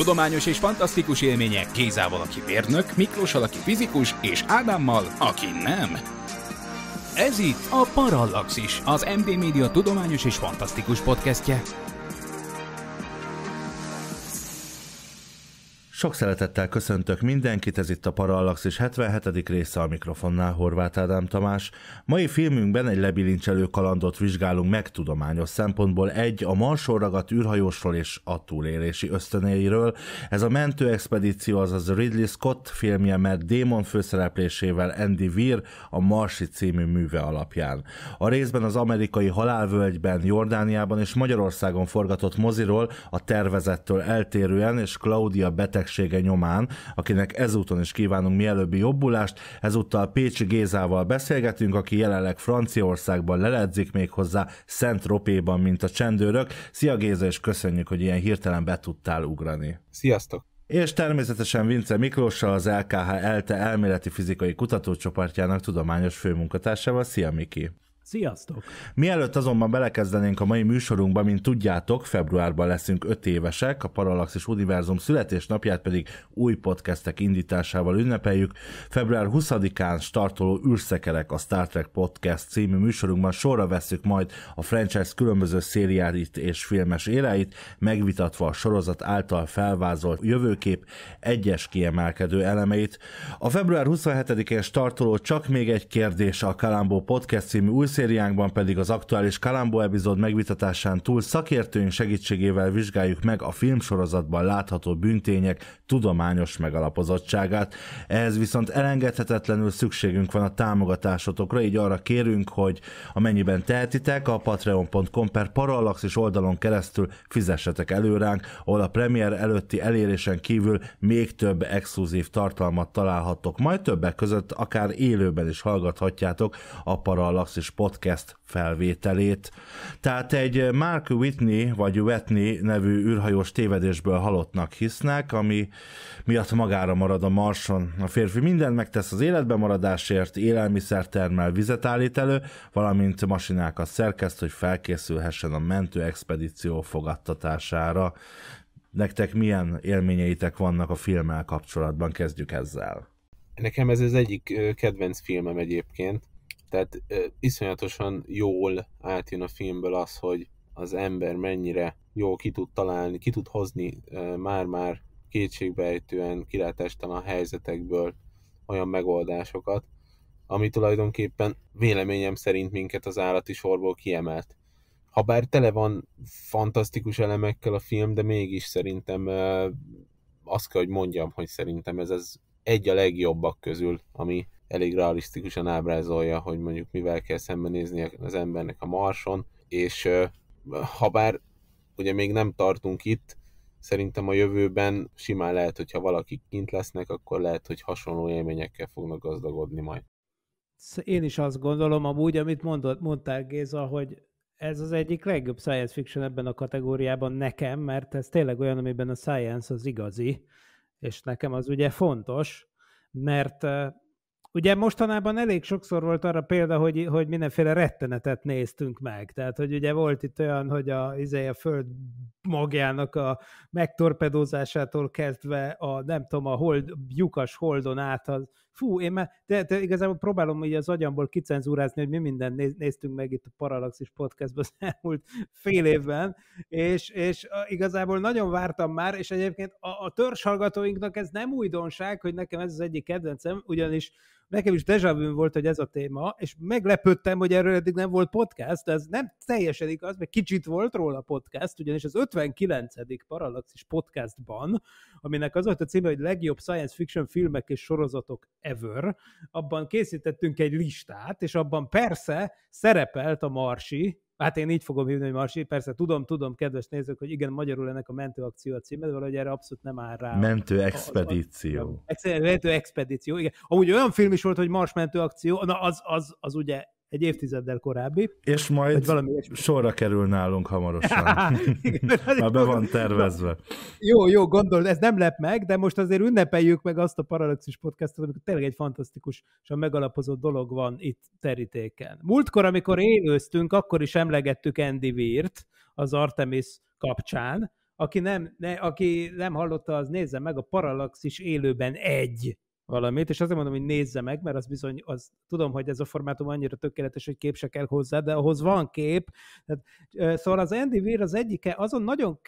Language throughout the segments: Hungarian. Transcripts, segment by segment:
tudományos és fantasztikus élmények Gézával, aki mérnök, Miklossal, aki fizikus, és Ádámmal, aki nem. Ez itt a Parallaxis, az MD Media tudományos és fantasztikus podcastje. Sok szeretettel köszöntök mindenkit, ez itt a és 77. része a mikrofonnál Horváth Ádám Tamás. Mai filmünkben egy lebilincselő kalandot vizsgálunk meg tudományos szempontból egy a Marson ragadt űrhajósról és a túlélési ösztönéiről. Ez a mentő expedíció, azaz Ridley Scott filmje, mert Démon főszereplésével Andy Weir a Marsi című műve alapján. A részben az amerikai halálvölgyben, Jordániában és Magyarországon forgatott moziról a tervezettől eltérően és Claudia beteg betegsége nyomán, akinek ezúton is kívánunk mielőbbi jobbulást. Ezúttal Pécsi Gézával beszélgetünk, aki jelenleg Franciaországban leledzik még hozzá Szent Ropéban, mint a csendőrök. Szia Géza, és köszönjük, hogy ilyen hirtelen be tudtál ugrani. Sziasztok! és természetesen Vince Miklóssal, az LKH ELTE elméleti fizikai kutatócsoportjának tudományos főmunkatársával. Szia, Miki! Sziasztok! Mielőtt azonban belekezdenénk a mai műsorunkba, mint tudjátok, februárban leszünk öt évesek, a Parallaxis Univerzum születésnapját pedig új podcastek indításával ünnepeljük. Február 20-án startoló űrszekerek a Star Trek Podcast című műsorunkban sorra vesszük majd a franchise különböző szériáit és filmes éleit megvitatva a sorozat által felvázolt jövőkép egyes kiemelkedő elemeit. A február 27-én startoló csak még egy kérdés a Kalambó Podcast című új szériánkban pedig az aktuális Kalambó epizód megvitatásán túl szakértőink segítségével vizsgáljuk meg a filmsorozatban látható bűntények tudományos megalapozottságát. Ehhez viszont elengedhetetlenül szükségünk van a támogatásotokra, így arra kérünk, hogy amennyiben tehetitek, a patreon.com per parallaxis oldalon keresztül fizessetek előránk, ahol a premier előtti elérésen kívül még több exkluzív tartalmat találhattok, majd többek között akár élőben is hallgathatjátok a Parallaxis podcast felvételét. Tehát egy Mark Whitney vagy Whitney nevű űrhajós tévedésből halottnak hisznek, ami miatt magára marad a Marson. A férfi mindent megtesz az életben maradásért, élelmiszer termel, vizet állít elő, valamint masinákat szerkeszt, hogy felkészülhessen a mentő expedíció fogadtatására. Nektek milyen élményeitek vannak a filmmel kapcsolatban? Kezdjük ezzel. Nekem ez az egyik kedvenc filmem egyébként. Tehát iszonyatosan jól átjön a filmből az, hogy az ember mennyire jól ki tud találni, ki tud hozni már-már kétségbejtően, kilátástalan helyzetekből olyan megoldásokat, ami tulajdonképpen véleményem szerint minket az állati sorból kiemelt. Habár tele van fantasztikus elemekkel a film, de mégis szerintem azt kell, hogy mondjam, hogy szerintem ez az egy a legjobbak közül, ami elég realisztikusan ábrázolja, hogy mondjuk mivel kell szembenézni az embernek a marson, és ha bár ugye még nem tartunk itt, szerintem a jövőben simán lehet, hogyha valakik kint lesznek, akkor lehet, hogy hasonló élményekkel fognak gazdagodni majd. Szóval én is azt gondolom, amúgy, amit mondott, mondtál Géza, hogy ez az egyik legjobb science fiction ebben a kategóriában nekem, mert ez tényleg olyan, amiben a science az igazi, és nekem az ugye fontos, mert Ugye mostanában elég sokszor volt arra példa, hogy, hogy mindenféle rettenetet néztünk meg. Tehát, hogy ugye volt itt olyan, hogy a, izé, a föld magjának a megtorpedózásától kezdve a, nem tudom, a hold, lyukas holdon át az, fú, én már, de, de igazából próbálom így az agyamból kicenzúrázni, hogy mi mindent néztünk meg itt a Paralaxis podcastban az elmúlt fél évben, és, és igazából nagyon vártam már, és egyébként a, a törzshallgatóinknak ez nem újdonság, hogy nekem ez az egyik kedvencem, ugyanis nekem is vu volt, hogy ez a téma, és meglepődtem, hogy erről eddig nem volt podcast, de ez nem teljesen igaz, mert kicsit volt róla podcast, ugyanis az 59. Parallaxis podcastban, aminek az volt a címe, hogy legjobb science fiction filmek és sorozatok ever, abban készítettünk egy listát, és abban persze szerepelt a Marsi, Hát én így fogom hívni, hogy Marsi, persze tudom, tudom, kedves nézők, hogy igen, magyarul ennek a mentőakció a címe, de valahogy erre abszolút nem áll rá. Mentő expedíció. Mentő expedíció, igen. Amúgy olyan film is volt, hogy Mars mentőakció, na az, az, az ugye egy évtizeddel korábbi. És majd valami sorra kerül nálunk hamarosan. Igen, Már be van tervezve. Jó, jó, gondolod, ez nem lep meg, de most azért ünnepeljük meg azt a Paralaxis podcastot, amikor tényleg egy fantasztikus és a megalapozott dolog van itt terítéken. Múltkor, amikor élőztünk, akkor is emlegettük Andy Weir-t az Artemis kapcsán, aki nem, ne, aki nem hallotta, az nézze meg a Paralaxis élőben egy valamit, és azért mondom, hogy nézze meg, mert az bizony, az, tudom, hogy ez a formátum annyira tökéletes, hogy kép se kell hozzá, de ahhoz van kép. Tehát, szóval az Andy Weir az egyike azon nagyon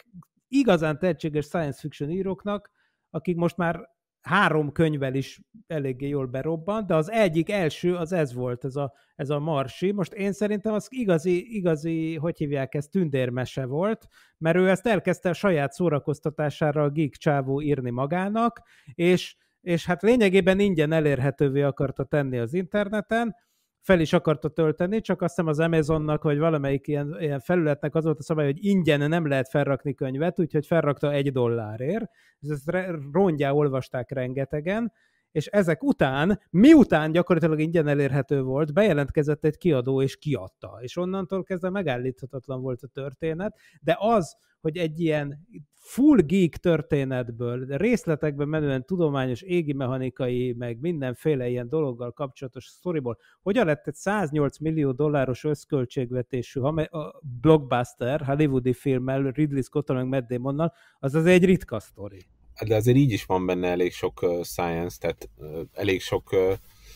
igazán tehetséges science fiction íróknak, akik most már három könyvvel is eléggé jól berobban, de az egyik első az ez volt, ez a, ez a Marsi. Most én szerintem az igazi, igazi, hogy hívják ezt, tündérmese volt, mert ő ezt elkezdte a saját szórakoztatására a geek csávó írni magának, és és hát lényegében ingyen elérhetővé akarta tenni az interneten, fel is akarta tölteni, csak azt hiszem az Amazonnak, vagy valamelyik ilyen, ilyen felületnek az volt a szabály, hogy ingyen nem lehet felrakni könyvet, úgyhogy felrakta egy dollárért, és ezt rongyá olvasták rengetegen, és ezek után, miután gyakorlatilag ingyen elérhető volt, bejelentkezett egy kiadó és kiadta, és onnantól kezdve megállíthatatlan volt a történet, de az, hogy egy ilyen full geek történetből, részletekben menően tudományos, égi mechanikai, meg mindenféle ilyen dologgal kapcsolatos sztoriból, hogyan lett egy 108 millió dolláros összköltségvetésű blockbuster, hollywoodi filmmel, Ridley Scott-tal, meg Matt Damon-nal, az az egy ritka sztori. Hát de azért így is van benne elég sok uh, science, tehát uh, elég sok,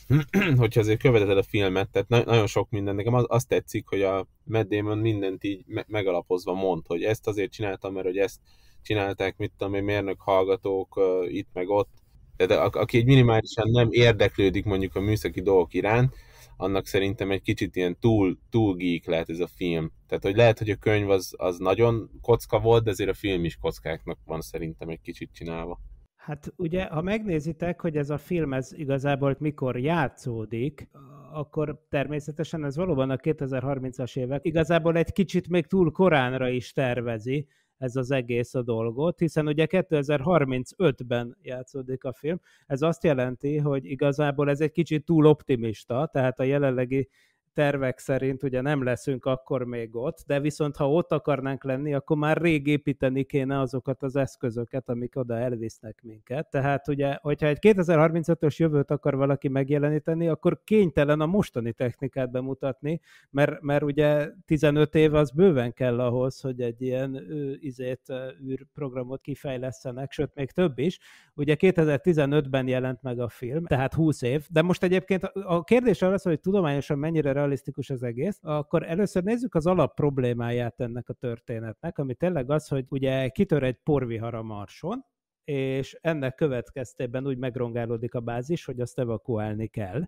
uh, hogyha azért követed a filmet, tehát na- nagyon sok minden. Nekem az, az tetszik, hogy a Matt Damon mindent így me- megalapozva mond, hogy ezt azért csináltam, mert hogy ezt csinálták, mit tudom én, mérnök hallgatók uh, itt meg ott. Tehát a- aki egy minimálisan nem érdeklődik mondjuk a műszaki dolgok iránt, annak szerintem egy kicsit ilyen túl, túl geek lehet ez a film. Tehát, hogy lehet, hogy a könyv az, az nagyon kocka volt, de ezért a film is kockáknak van szerintem egy kicsit csinálva. Hát ugye, ha megnézitek, hogy ez a film ez igazából mikor játszódik, akkor természetesen ez valóban a 2030-as évek. Igazából egy kicsit még túl koránra is tervezi, ez az egész a dolgot, hiszen ugye 2035-ben játszódik a film, ez azt jelenti, hogy igazából ez egy kicsit túl optimista, tehát a jelenlegi tervek szerint ugye nem leszünk akkor még ott, de viszont ha ott akarnánk lenni, akkor már rég építeni kéne azokat az eszközöket, amik oda elvisznek minket. Tehát ugye, hogyha egy 2035-ös jövőt akar valaki megjeleníteni, akkor kénytelen a mostani technikát bemutatni, mert, mert ugye 15 év az bőven kell ahhoz, hogy egy ilyen izét, űrprogramot kifejlesztenek, sőt még több is. Ugye 2015-ben jelent meg a film, tehát 20 év, de most egyébként a kérdés az, hogy tudományosan mennyire realisztikus az egész, akkor először nézzük az alap problémáját ennek a történetnek, ami tényleg az, hogy ugye kitör egy porvihar a Marson, és ennek következtében úgy megrongálódik a bázis, hogy azt evakuálni kell,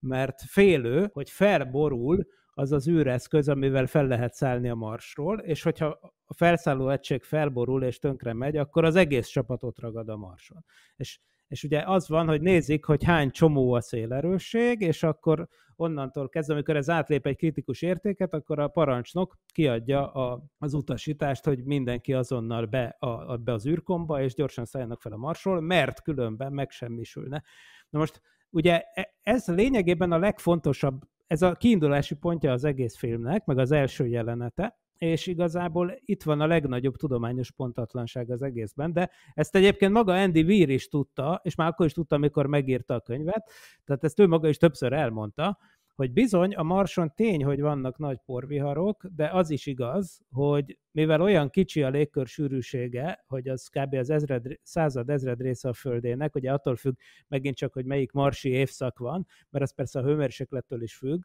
mert félő, hogy felborul az az űreszköz, amivel fel lehet szállni a marsról, és hogyha a felszálló egység felborul és tönkre megy, akkor az egész csapatot ragad a marson. És és ugye az van, hogy nézik, hogy hány csomó a szélerősség, és akkor onnantól kezdve, amikor ez átlép egy kritikus értéket, akkor a parancsnok kiadja a, az utasítást, hogy mindenki azonnal be, a, a, be az űrkomba, és gyorsan szálljanak fel a marsról, mert különben megsemmisülne. Na most ugye e, ez lényegében a legfontosabb, ez a kiindulási pontja az egész filmnek, meg az első jelenete, és igazából itt van a legnagyobb tudományos pontatlanság az egészben, de ezt egyébként maga Andy Weir is tudta, és már akkor is tudta, amikor megírta a könyvet, tehát ezt ő maga is többször elmondta, hogy bizony a Marson tény, hogy vannak nagy porviharok, de az is igaz, hogy mivel olyan kicsi a légkör sűrűsége, hogy az kb. az ezred, század ezred része a Földének, ugye attól függ megint csak, hogy melyik marsi évszak van, mert az persze a hőmérséklettől is függ,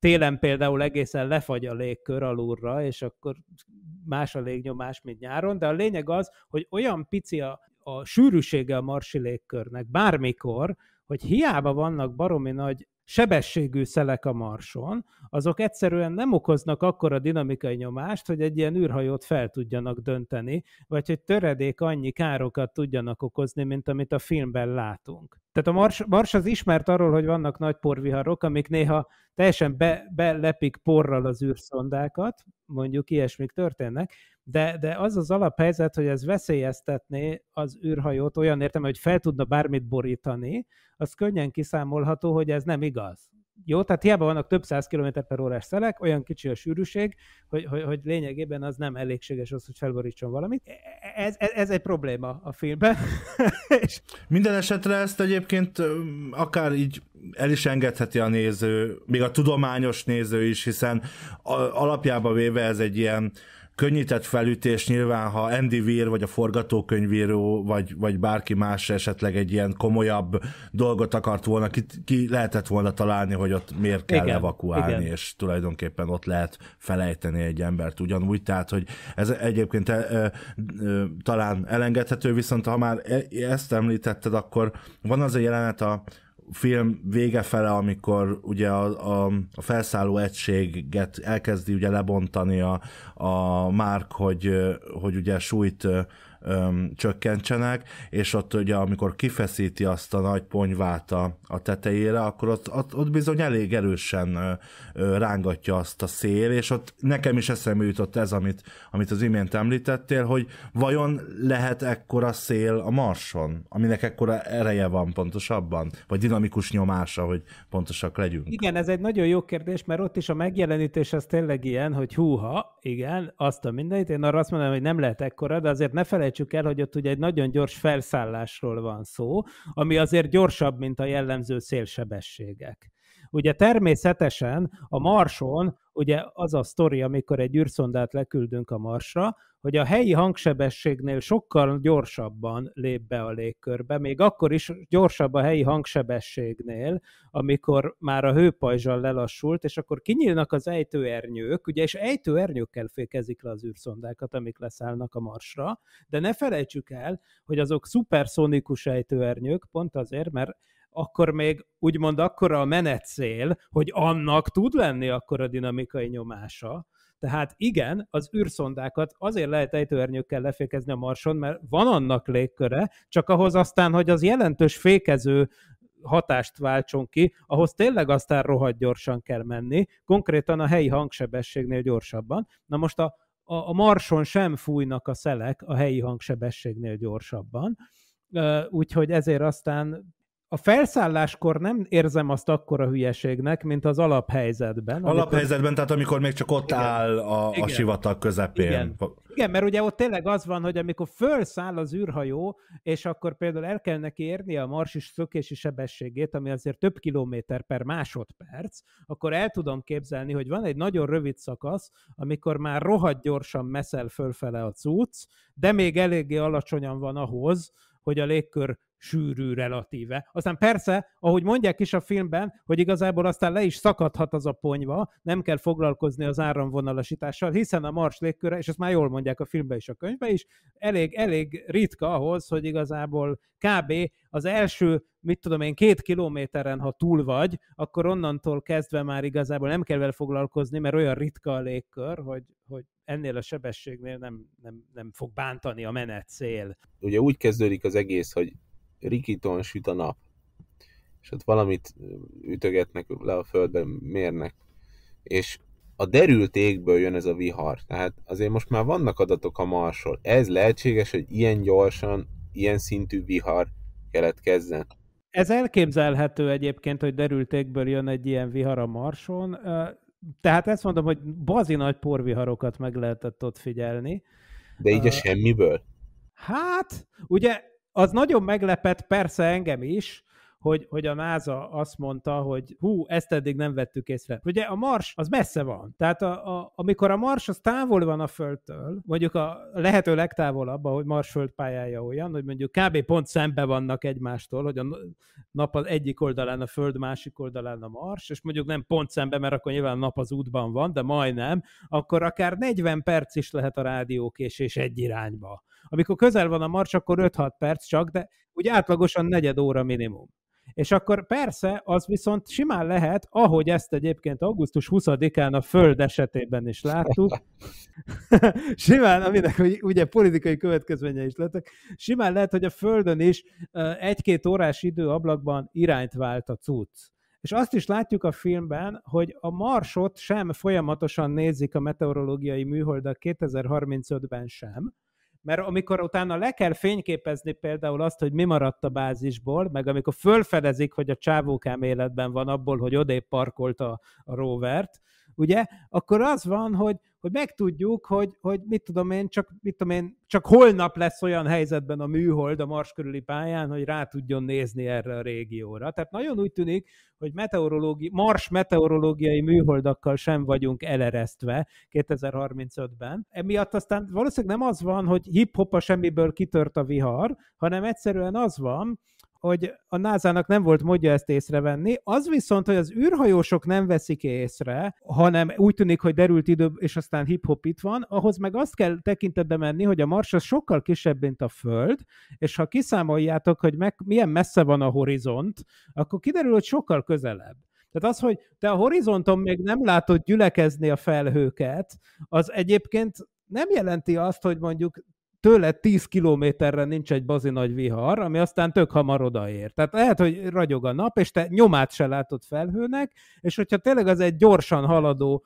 télen például egészen lefagy a légkör alulra, és akkor más a légnyomás, mint nyáron, de a lényeg az, hogy olyan pici a a sűrűsége a marsi légkörnek bármikor, hogy hiába vannak baromi nagy sebességű szelek a marson, azok egyszerűen nem okoznak akkora dinamikai nyomást, hogy egy ilyen űrhajót fel tudjanak dönteni, vagy hogy töredék annyi károkat tudjanak okozni, mint amit a filmben látunk. Tehát a mars, mars az ismert arról, hogy vannak nagy porviharok, amik néha teljesen be, belepik porral az űrszondákat, mondjuk ilyesmik történnek, de, de az az alaphelyzet, hogy ez veszélyeztetné az űrhajót olyan értem, hogy fel tudna bármit borítani, az könnyen kiszámolható, hogy ez nem igaz. Jó, tehát hiába vannak több száz kilométer per órás szelek, olyan kicsi a sűrűség, hogy, hogy, hogy lényegében az nem elégséges az, hogy felborítson valamit. E, e, ez, ez, ez egy probléma a filmben. és... Minden esetre ezt egyébként akár így el is engedheti a néző, még a tudományos néző is, hiszen alapjában véve ez egy ilyen könnyített felütés nyilván, ha Andy Weir, vagy a forgatókönyvíró, vagy, vagy bárki más esetleg egy ilyen komolyabb dolgot akart volna, ki, ki lehetett volna találni, hogy ott miért kell igen, evakuálni, igen. és tulajdonképpen ott lehet felejteni egy embert ugyanúgy, tehát hogy ez egyébként e, e, e, talán elengedhető, viszont ha már e, ezt említetted, akkor van az a jelenet a, film vége fele, amikor ugye a, a, a felszálló egységet elkezdi ugye lebontani a, a Márk, hogy, hogy ugye sújt öm, csökkentsenek, és ott ugye amikor kifeszíti azt a nagy ponyvát a, a tetejére, akkor ott, ott, ott bizony elég erősen ö, ö, rángatja azt a szél, és ott nekem is eszembe jutott ez, amit, amit az imént említettél, hogy vajon lehet ekkora szél a Marson, aminek ekkora ereje van pontosabban, vagy dinamikus nyomása, hogy pontosak legyünk? Igen, ez egy nagyon jó kérdés, mert ott is a megjelenítés az tényleg ilyen, hogy húha, igen, azt a mindenit. Én arra azt mondom, hogy nem lehet ekkora, de azért ne felejtsd felejtsük el, hogy ott ugye egy nagyon gyors felszállásról van szó, ami azért gyorsabb, mint a jellemző szélsebességek. Ugye természetesen a Marson ugye az a sztori, amikor egy űrszondát leküldünk a Marsra, hogy a helyi hangsebességnél sokkal gyorsabban lép be a légkörbe, még akkor is gyorsabb a helyi hangsebességnél, amikor már a hőpajzsal lelassult, és akkor kinyílnak az ejtőernyők, ugye, és ejtőernyőkkel fékezik le az űrszondákat, amik leszállnak a Marsra, de ne felejtsük el, hogy azok szuperszonikus ejtőernyők, pont azért, mert akkor még úgymond akkora a menetszél, hogy annak tud lenni akkora dinamikai nyomása, tehát igen, az űrszondákat azért lehet ejtőernyőkkel lefékezni a Marson, mert van annak légköre, csak ahhoz aztán, hogy az jelentős fékező hatást váltson ki, ahhoz tényleg aztán rohadt gyorsan kell menni, konkrétan a helyi hangsebességnél gyorsabban. Na most a, a, a Marson sem fújnak a szelek a helyi hangsebességnél gyorsabban, úgyhogy ezért aztán a felszálláskor nem érzem azt akkora hülyeségnek, mint az alaphelyzetben. Alaphelyzetben, amikor... tehát amikor még csak ott igen, áll a, a sivatag közepén. Igen. igen, mert ugye ott tényleg az van, hogy amikor felszáll az űrhajó, és akkor például el kell neki érni a marsis szökési sebességét, ami azért több kilométer per másodperc, akkor el tudom képzelni, hogy van egy nagyon rövid szakasz, amikor már rohadt gyorsan meszel fölfele a cucc, de még eléggé alacsonyan van ahhoz, hogy a légkör sűrű relatíve. Aztán persze, ahogy mondják is a filmben, hogy igazából aztán le is szakadhat az a ponyva, nem kell foglalkozni az áramvonalasítással, hiszen a mars légköre, és ezt már jól mondják a filmben és a könyvben is, elég, elég ritka ahhoz, hogy igazából kb. az első mit tudom én, két kilométeren, ha túl vagy, akkor onnantól kezdve már igazából nem kell vele foglalkozni, mert olyan ritka a légkör, hogy, hogy ennél a sebességnél nem, nem, nem fog bántani a menet cél. Ugye úgy kezdődik az egész, hogy rikiton süt a nap, és ott valamit ütögetnek le a földbe, mérnek, és a derült égből jön ez a vihar. Tehát azért most már vannak adatok a Marsról. Ez lehetséges, hogy ilyen gyorsan, ilyen szintű vihar keletkezzen? Ez elképzelhető egyébként, hogy derült égből jön egy ilyen vihar a Marson. Tehát ezt mondom, hogy bazi nagy porviharokat meg lehetett ott figyelni. De így a semmiből? Hát, ugye az nagyon meglepett persze engem is, hogy, hogy a NASA azt mondta, hogy hú, ezt eddig nem vettük észre. Ugye a Mars az messze van. Tehát a, a, amikor a Mars az távol van a Földtől, mondjuk a lehető legtávolabb, ahogy Mars Föld pályája olyan, hogy mondjuk kb. pont szembe vannak egymástól, hogy a nap az egyik oldalán a Föld, másik oldalán a Mars, és mondjuk nem pont szembe, mert akkor nyilván a nap az útban van, de majdnem, akkor akár 40 perc is lehet a rádiókésés egy irányba. Amikor közel van a mars, akkor 5-6 perc csak, de úgy átlagosan negyed óra minimum. És akkor persze, az viszont simán lehet, ahogy ezt egyébként augusztus 20-án a Föld esetében is láttuk, simán, aminek ugye politikai következménye is lettek, simán lehet, hogy a Földön is egy-két órás időablakban irányt vált a cucc. És azt is látjuk a filmben, hogy a Marsot sem folyamatosan nézik a meteorológiai műholdak 2035-ben sem, mert amikor utána le kell fényképezni például azt, hogy mi maradt a bázisból, meg amikor fölfedezik, hogy a csávókám életben van abból, hogy odébb parkolta a rovert, ugye, akkor az van, hogy hogy megtudjuk, hogy, hogy mit tudom én, csak, mit tudom én, csak holnap lesz olyan helyzetben a műhold a Mars körüli pályán, hogy rá tudjon nézni erre a régióra. Tehát nagyon úgy tűnik, hogy meteorológi, Mars meteorológiai műholdakkal sem vagyunk eleresztve 2035-ben. Emiatt aztán valószínűleg nem az van, hogy hip-hop a semmiből kitört a vihar, hanem egyszerűen az van, hogy a NASA-nak nem volt módja ezt észrevenni, az viszont, hogy az űrhajósok nem veszik észre, hanem úgy tűnik, hogy derült idő, és aztán hip-hop itt van, ahhoz meg azt kell tekintetbe menni, hogy a Mars az sokkal kisebb, mint a Föld, és ha kiszámoljátok, hogy meg, milyen messze van a horizont, akkor kiderül, hogy sokkal közelebb. Tehát az, hogy te a horizonton még nem látod gyülekezni a felhőket, az egyébként nem jelenti azt, hogy mondjuk tőle 10 kilométerre nincs egy bazi nagy vihar, ami aztán tök hamar odaér. Tehát lehet, hogy ragyog a nap, és te nyomát se látod felhőnek, és hogyha tényleg az egy gyorsan haladó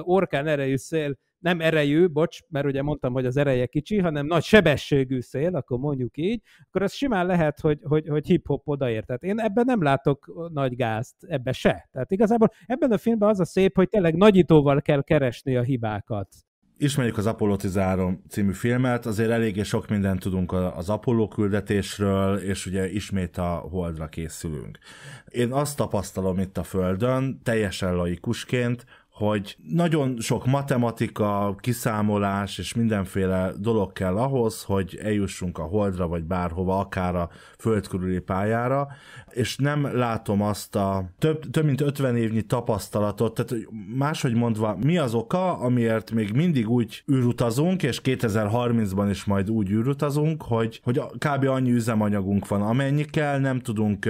orkán erejű szél, nem erejű, bocs, mert ugye mondtam, hogy az ereje kicsi, hanem nagy sebességű szél, akkor mondjuk így, akkor az simán lehet, hogy, hogy, hogy hip-hop odaér. Tehát én ebben nem látok nagy gázt, ebbe se. Tehát igazából ebben a filmben az a szép, hogy tényleg nagyítóval kell keresni a hibákat ismerjük az Apollo 13 című filmet, azért eléggé sok mindent tudunk az Apollo küldetésről, és ugye ismét a Holdra készülünk. Én azt tapasztalom itt a Földön, teljesen laikusként, hogy nagyon sok matematika, kiszámolás és mindenféle dolog kell ahhoz, hogy eljussunk a Holdra, vagy bárhova, akár a Föld körüli pályára, és nem látom azt a több, több mint 50 évnyi tapasztalatot, tehát máshogy mondva, mi az oka, amiért még mindig úgy űrutazunk, és 2030-ban is majd úgy űrutazunk, hogy, hogy kb. annyi üzemanyagunk van, amennyi kell, nem tudunk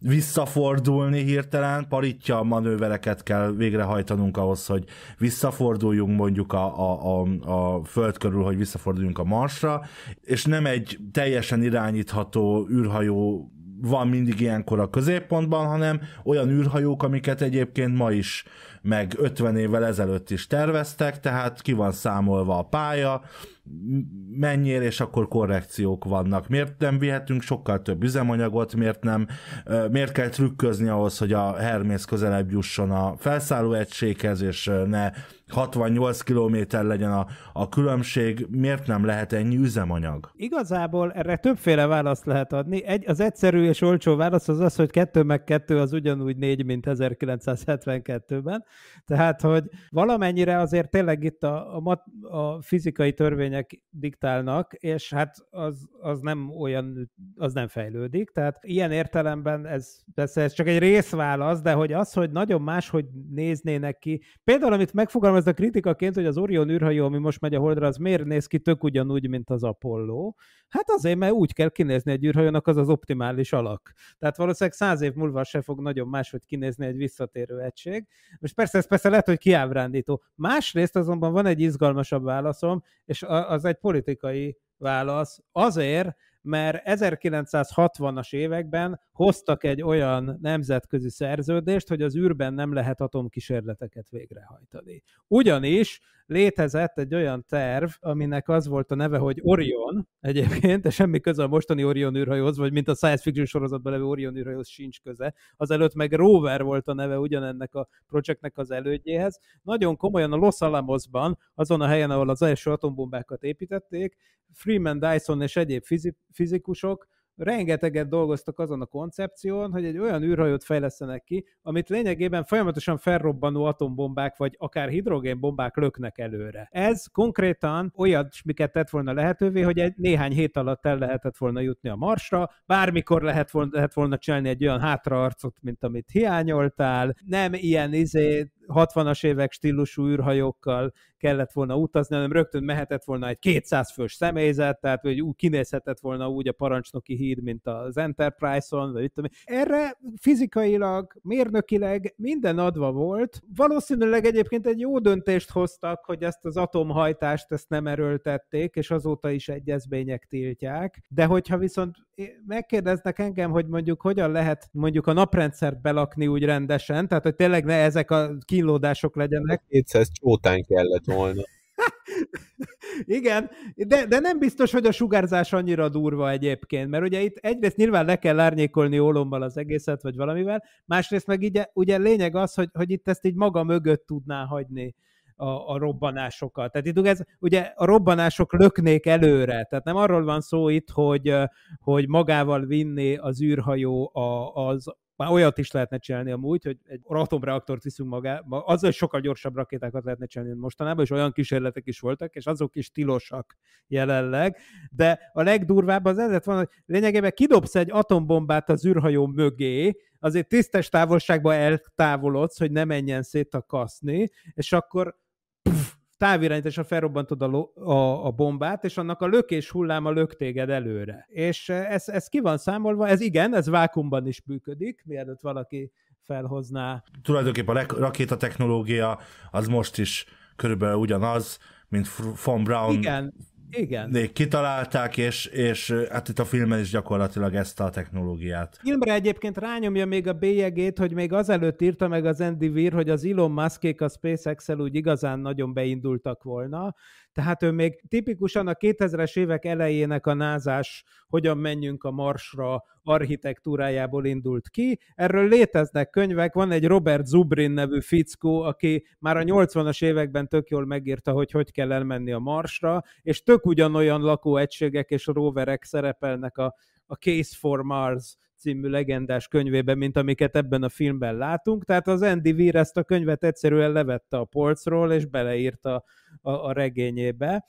visszafordulni hirtelen, paritja manővereket kell végrehajtanunk a ahhoz, hogy visszaforduljunk mondjuk a, a, a, a föld körül, hogy visszaforduljunk a Marsra, és nem egy teljesen irányítható űrhajó van mindig ilyenkor a középpontban, hanem olyan űrhajók, amiket egyébként ma is, meg 50 évvel ezelőtt is terveztek, tehát ki van számolva a pálya, menjél, és akkor korrekciók vannak. Miért nem vihetünk sokkal több üzemanyagot, miért nem, miért kell trükközni ahhoz, hogy a Hermész közelebb jusson a felszálló egységhez, és ne 68 kilométer legyen a, a különbség, miért nem lehet ennyi üzemanyag? Igazából erre többféle választ lehet adni. Egy, az egyszerű és olcsó válasz az az, hogy 2 meg 2 az ugyanúgy 4, mint 1972-ben. Tehát, hogy valamennyire azért tényleg itt a, a, mat, a fizikai törvények diktálnak, és hát az, az nem olyan, az nem fejlődik. Tehát ilyen értelemben ez, persze ez csak egy részválasz, de hogy az, hogy nagyon máshogy néznének ki. Például, amit megfogalmaz ez a kritikaként, hogy az Orion űrhajó, ami most megy a Holdra, az miért néz ki tök ugyanúgy, mint az Apollo? Hát azért, mert úgy kell kinézni egy űrhajónak, az az optimális alak. Tehát valószínűleg száz év múlva se fog nagyon máshogy kinézni egy visszatérő egység. Most persze ez persze lehet, hogy kiábrándító. Másrészt azonban van egy izgalmasabb válaszom, és az egy politikai válasz. Azért, mert 1960-as években hoztak egy olyan nemzetközi szerződést, hogy az űrben nem lehet atomkísérleteket végrehajtani. Ugyanis létezett egy olyan terv, aminek az volt a neve, hogy Orion egyébként, de semmi köze a mostani Orion űrhajóhoz, vagy mint a science fiction sorozatban levő Orion űrhajóhoz sincs köze. Azelőtt meg Rover volt a neve ugyanennek a projektnek az elődjéhez. Nagyon komolyan a Los Alamosban, azon a helyen, ahol az első atombombákat építették, Freeman Dyson és egyéb fizik fizikusok rengeteget dolgoztak azon a koncepción, hogy egy olyan űrhajót fejlesztenek ki, amit lényegében folyamatosan felrobbanó atombombák, vagy akár hidrogénbombák löknek előre. Ez konkrétan miket tett volna lehetővé, hogy egy néhány hét alatt el lehetett volna jutni a Marsra, bármikor lehet volna, lehet volna csinálni egy olyan hátraarcot, mint amit hiányoltál, nem ilyen izé 60-as évek stílusú űrhajókkal kellett volna utazni, hanem rögtön mehetett volna egy 200 fős személyzet, tehát hogy úgy kinézhetett volna úgy a parancsnoki híd, mint az Enterprise-on, vagy itt. Erre fizikailag, mérnökileg minden adva volt. Valószínűleg egyébként egy jó döntést hoztak, hogy ezt az atomhajtást ezt nem erőltették, és azóta is egyezmények tiltják. De hogyha viszont megkérdeznek engem, hogy mondjuk hogyan lehet mondjuk a naprendszert belakni úgy rendesen, tehát hogy tényleg ne ezek a kínlódások legyenek. 200 csótány kellett volna. Igen, de, de nem biztos, hogy a sugárzás annyira durva egyébként, mert ugye itt egyrészt nyilván le kell árnyékolni ólommal az egészet, vagy valamivel, másrészt meg így, ugye lényeg az, hogy, hogy itt ezt így maga mögött tudná hagyni a, a robbanásokat. Tehát itt ez, ugye a robbanások löknék előre, tehát nem arról van szó itt, hogy, hogy magával vinni az űrhajó a, az már olyat is lehetne csinálni amúgy, hogy egy atomreaktort viszünk magába, azzal sokkal gyorsabb rakétákat lehetne csinálni, mostanában, és olyan kísérletek is voltak, és azok is tilosak jelenleg. De a legdurvább az ezért van, hogy lényegében kidobsz egy atombombát az űrhajó mögé, azért tisztes távolságba eltávolodsz, hogy ne menjen szét a kaszni, és akkor a felrobbantod a, a, a bombát, és annak a lökés hulláma lök téged előre. És ez, ez ki van számolva, ez igen, ez vákumban is működik, mielőtt valaki felhozná. Tulajdonképpen a rakéta technológia az most is körülbelül ugyanaz, mint Von Braun Igen. Igen. kitalálták, és, és hát itt a filmen is gyakorlatilag ezt a technológiát. Filmre egyébként rányomja még a bélyegét, hogy még azelőtt írta meg az Andy Weir, hogy az Elon Muskék a SpaceX-el úgy igazán nagyon beindultak volna, tehát ő még tipikusan a 2000-es évek elejének a názás, hogyan menjünk a Marsra architektúrájából indult ki. Erről léteznek könyvek, van egy Robert Zubrin nevű fickó, aki már a 80-as években tök jól megírta, hogy hogy kell elmenni a Marsra, és tök tök ugyanolyan lakóegységek és roverek szerepelnek a, a Case for Mars című legendás könyvében, mint amiket ebben a filmben látunk. Tehát az Andy Weir ezt a könyvet egyszerűen levette a polcról, és beleírta a, a regényébe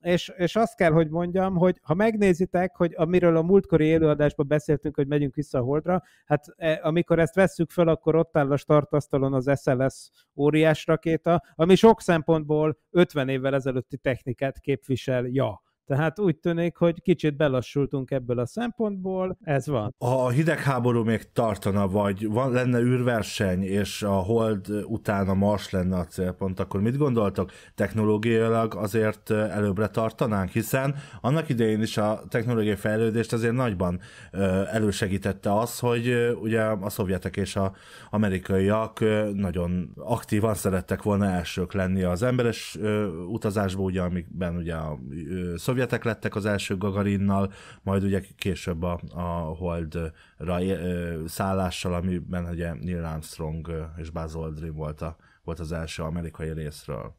és, és azt kell, hogy mondjam, hogy ha megnézitek, hogy amiről a múltkori élőadásban beszéltünk, hogy megyünk vissza a Holdra, hát e, amikor ezt vesszük föl, akkor ott áll a startasztalon az SLS óriás rakéta, ami sok szempontból 50 évvel ezelőtti technikát képvisel, ja. Tehát úgy tűnik, hogy kicsit belassultunk ebből a szempontból, ez van. A hidegháború még tartana, vagy van, lenne űrverseny, és a hold után a Mars lenne a célpont, akkor mit gondoltok? Technológiailag azért előbbre tartanánk, hiszen annak idején is a technológiai fejlődést azért nagyban elősegítette az, hogy ugye a szovjetek és a amerikaiak nagyon aktívan szerettek volna elsők lenni az emberes utazásból ugye amikben ugye a szovjet szovjetek lettek az első Gagarinnal, majd ugye később a, a Holdra szállással, amiben ugye Neil Armstrong és Buzz Aldrin volt, a, volt az első amerikai részről.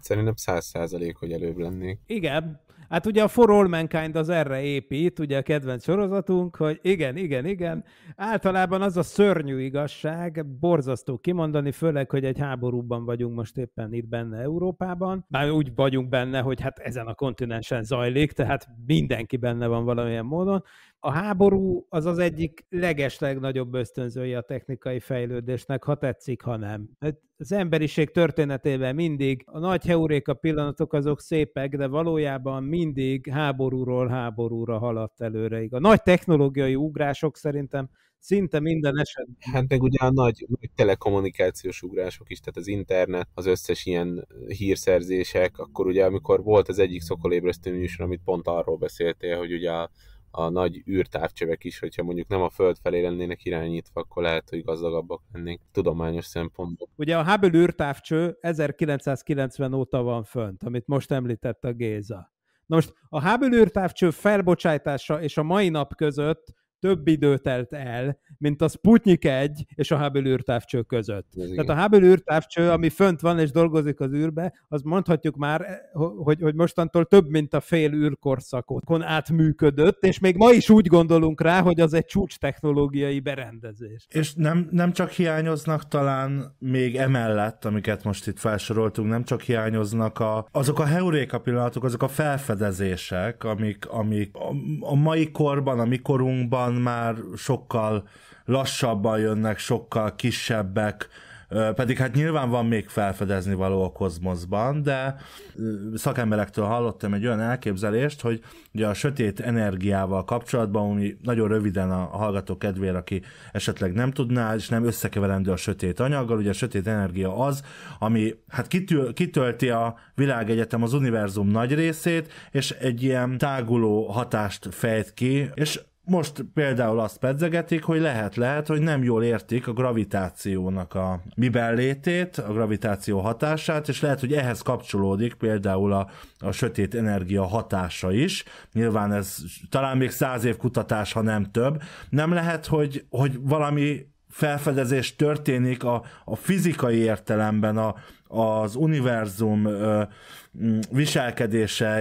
Szerintem száz százalék, hogy előbb lennék. Igen, Hát ugye a For All Mankind az erre épít, ugye a kedvenc sorozatunk, hogy igen, igen, igen. Általában az a szörnyű igazság, borzasztó kimondani, főleg, hogy egy háborúban vagyunk most éppen itt benne Európában. Már úgy vagyunk benne, hogy hát ezen a kontinensen zajlik, tehát mindenki benne van valamilyen módon, a háború az az egyik nagyobb ösztönzője a technikai fejlődésnek, ha tetszik, ha nem. Hát az emberiség történetében mindig a nagy heuréka pillanatok azok szépek, de valójában mindig háborúról háborúra haladt előre. A nagy technológiai ugrások szerintem szinte minden esetben. Hát meg ugye a nagy, nagy telekommunikációs ugrások is, tehát az internet, az összes ilyen hírszerzések, akkor ugye amikor volt az egyik szokolébresztő műsor, amit pont arról beszéltél, hogy ugye a a nagy űrtávcsövek is, hogyha mondjuk nem a Föld felé lennének irányítva, akkor lehet, hogy gazdagabbak lennénk tudományos szempontból. Ugye a Hubble űrtávcső 1990 óta van fönt, amit most említett a Géza. Na most a Hubble űrtávcső felbocsátása és a mai nap között több idő telt el, mint a Sputnik 1 és a Hubble űrtávcső között. Ez Tehát igen. a Hubble űrtávcső, ami fönt van és dolgozik az űrbe, az mondhatjuk már, eh, hogy, hogy mostantól több, mint a fél űrkorszakon átműködött, és még ma is úgy gondolunk rá, hogy az egy csúcs technológiai berendezés. És nem, nem csak hiányoznak talán még emellett, amiket most itt felsoroltunk, nem csak hiányoznak a, azok a heuréka pillanatok, azok a felfedezések, amik, amik a, a mai korban, a mi korunkban Azokban már sokkal lassabban jönnek, sokkal kisebbek, pedig hát nyilván van még felfedezni való a kozmoszban, de szakemberektől hallottam egy olyan elképzelést, hogy ugye a sötét energiával kapcsolatban, ami nagyon röviden a hallgató kedvére, aki esetleg nem tudná, és nem összekeverendő a sötét anyaggal, ugye a sötét energia az, ami hát kitül, kitölti a világegyetem az univerzum nagy részét, és egy ilyen táguló hatást fejt ki, és most például azt pedzegetik, hogy lehet, lehet, hogy nem jól értik a gravitációnak a miben létét, a gravitáció hatását, és lehet, hogy ehhez kapcsolódik például a, a sötét energia hatása is. Nyilván ez talán még száz év kutatás, ha nem több. Nem lehet, hogy, hogy valami felfedezés történik a, a fizikai értelemben a, az univerzum mm, viselkedése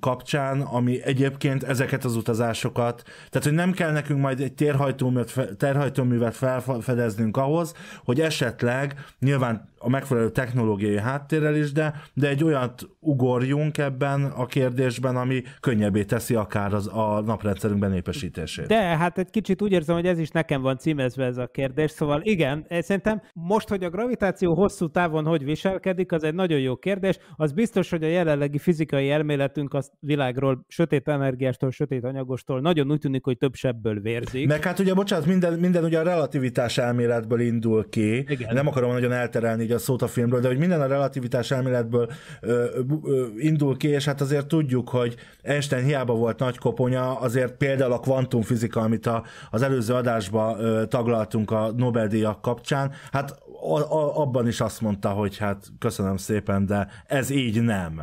kapcsán, ami egyébként ezeket az utazásokat, tehát hogy nem kell nekünk majd egy térhajtóművet, térhajtóművet felfedeznünk ahhoz, hogy esetleg nyilván a megfelelő technológiai háttérrel is, de, de egy olyat ugorjunk ebben a kérdésben, ami könnyebbé teszi akár az, a naprendszerünk benépesítését. De hát egy kicsit úgy érzem, hogy ez is nekem van címezve ez a kérdés, szóval igen, szerintem most, hogy a gravitáció hosszú távon hogy viselkedik, az egy nagyon jó kérdés. Az biztos, hogy a jelenlegi fizikai elméletünk a világról, sötét energiástól, sötét anyagostól nagyon úgy tűnik, hogy több sebből vérzik. Meg hát ugye, bocsánat, minden, minden ugye a relativitás elméletből indul ki. Igen. Nem akarom nagyon elterelni így a szót a filmről, de hogy minden a relativitás elméletből ö, ö, indul ki, és hát azért tudjuk, hogy Einstein hiába volt nagy koponya, azért például a kvantumfizika, amit a, az előző adásban taglaltunk a Nobel-díjak kapcsán, hát a, a, abban is azt mondta, hogy hogy hát köszönöm szépen, de ez így nem.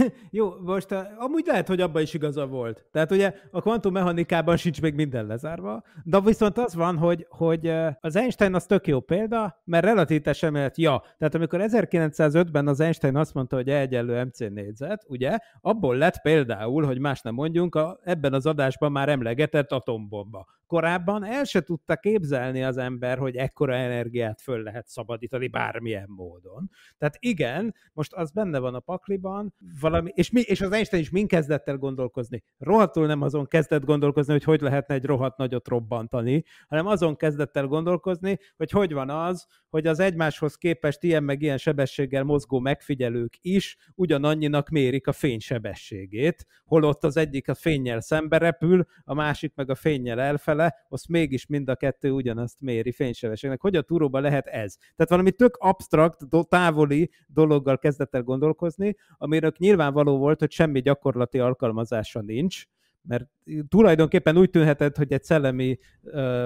Jó, most a, eh, amúgy lehet, hogy abban is igaza volt. Tehát ugye a kvantummechanikában sincs még minden lezárva, de viszont az van, hogy, hogy eh, az Einstein az tök jó példa, mert relatítás emellett, ja, tehát amikor 1905-ben az Einstein azt mondta, hogy egyenlő MC négyzet, ugye, abból lett például, hogy más nem mondjunk, a, ebben az adásban már emlegetett atombomba. Korábban el se tudta képzelni az ember, hogy ekkora energiát föl lehet szabadítani bármilyen módon. Tehát igen, most az benne van a pakliban, valami, és, mi, és az Einstein is mind kezdett el gondolkozni? Rohadtul nem azon kezdett gondolkozni, hogy hogy lehetne egy rohadt nagyot robbantani, hanem azon kezdett el gondolkozni, hogy hogy van az, hogy az egymáshoz képest ilyen meg ilyen sebességgel mozgó megfigyelők is ugyanannyinak mérik a fénysebességét, holott az egyik a fényjel szembe repül, a másik meg a fényjel elfele, azt mégis mind a kettő ugyanazt méri fénysebességnek. Hogy a túróba lehet ez? Tehát valami tök abstrakt, távoli dologgal kezdett el gondolkozni, amiről nyilván nyilvánvaló volt, hogy semmi gyakorlati alkalmazása nincs, mert tulajdonképpen úgy tűnhetett, hogy egy szellemi,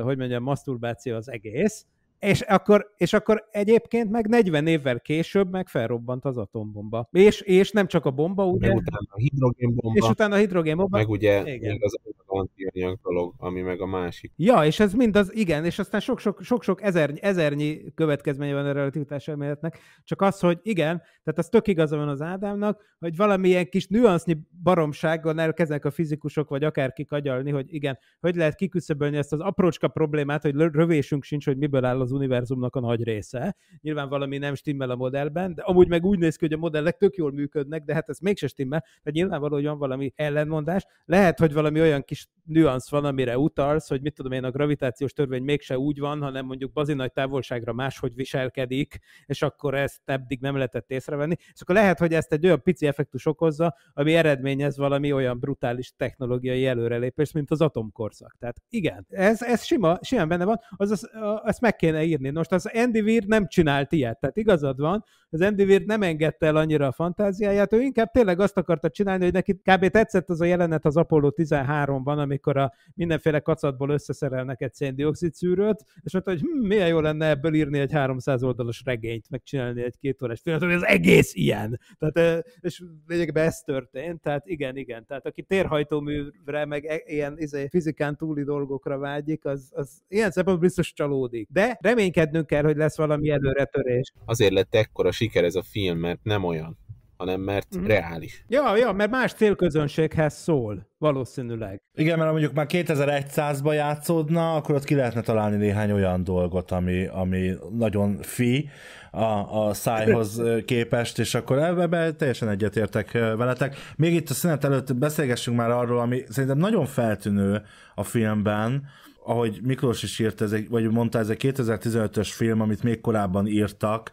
hogy mondjam, maszturbáció az egész, és akkor, és akkor egyébként meg 40 évvel később meg felrobbant az atombomba. És, és nem csak a bomba, ugye? Meg utána a hidrogénbomba. És utána a hidrogénbomba. Meg ugye igen. még az antianyag dolog, ami meg a másik. Ja, és ez mind az, igen, és aztán sok-sok ezernyi, ezernyi következménye van a relativitás elméletnek, csak az, hogy igen, tehát az tök igaza van az Ádámnak, hogy valamilyen kis nüansznyi baromsággal elkezdenek a fizikusok, vagy akárkik agyalni, hogy igen, hogy lehet kiküszöbölni ezt az aprócska problémát, hogy rövésünk sincs, hogy miből áll az univerzumnak a nagy része. Nyilván valami nem stimmel a modellben, de amúgy meg úgy néz ki, hogy a modellek tök jól működnek, de hát ez mégse stimmel, tehát nyilvánvaló, hogy van valami ellenmondás. Lehet, hogy valami olyan kis nüansz van, amire utalsz, hogy mit tudom én, a gravitációs törvény mégse úgy van, hanem mondjuk bazi nagy távolságra máshogy viselkedik, és akkor ezt eddig nem lehetett észrevenni. És akkor lehet, hogy ezt egy olyan pici effektus okozza, ami eredményez valami olyan brutális technológiai előrelépést, mint az atomkorszak. Tehát igen, ez, ez sima, simán benne van, az, az, ezt meg kéne írni. Most az Andy Weir nem csinált ilyet, tehát igazad van, az Andy Weir nem engedte el annyira a fantáziáját, ő inkább tényleg azt akarta csinálni, hogy neki kb. tetszett az a jelenet az Apollo 13-ban, amikor a mindenféle kacatból összeszerelnek egy széndiokszid szűrőt, és mondta, hogy hm, milyen jó lenne ebből írni egy 300 oldalos regényt, megcsinálni egy két órás filmet, hogy az egész ilyen. Tehát, és lényegében ez történt, tehát igen, igen. Tehát aki térhajtóművre, meg e, ilyen izé, fizikán túli dolgokra vágyik, az, az ilyen szempontból biztos csalódik. De reménykednünk kell, hogy lesz valami előretörés. Azért lett ekkora siker ez a film, mert nem olyan, hanem mert mm. reális. Ja, ja, mert más célközönséghez szól, valószínűleg. Igen, mert mondjuk már 2100 ba játszódna, akkor ott ki lehetne találni néhány olyan dolgot, ami, ami nagyon fi a, a szájhoz képest, és akkor ebbe teljesen egyetértek veletek. Még itt a szünet előtt beszélgessünk már arról, ami szerintem nagyon feltűnő a filmben, ahogy Miklós is írt, ez egy, vagy mondta, ez egy 2015-ös film, amit még korábban írtak,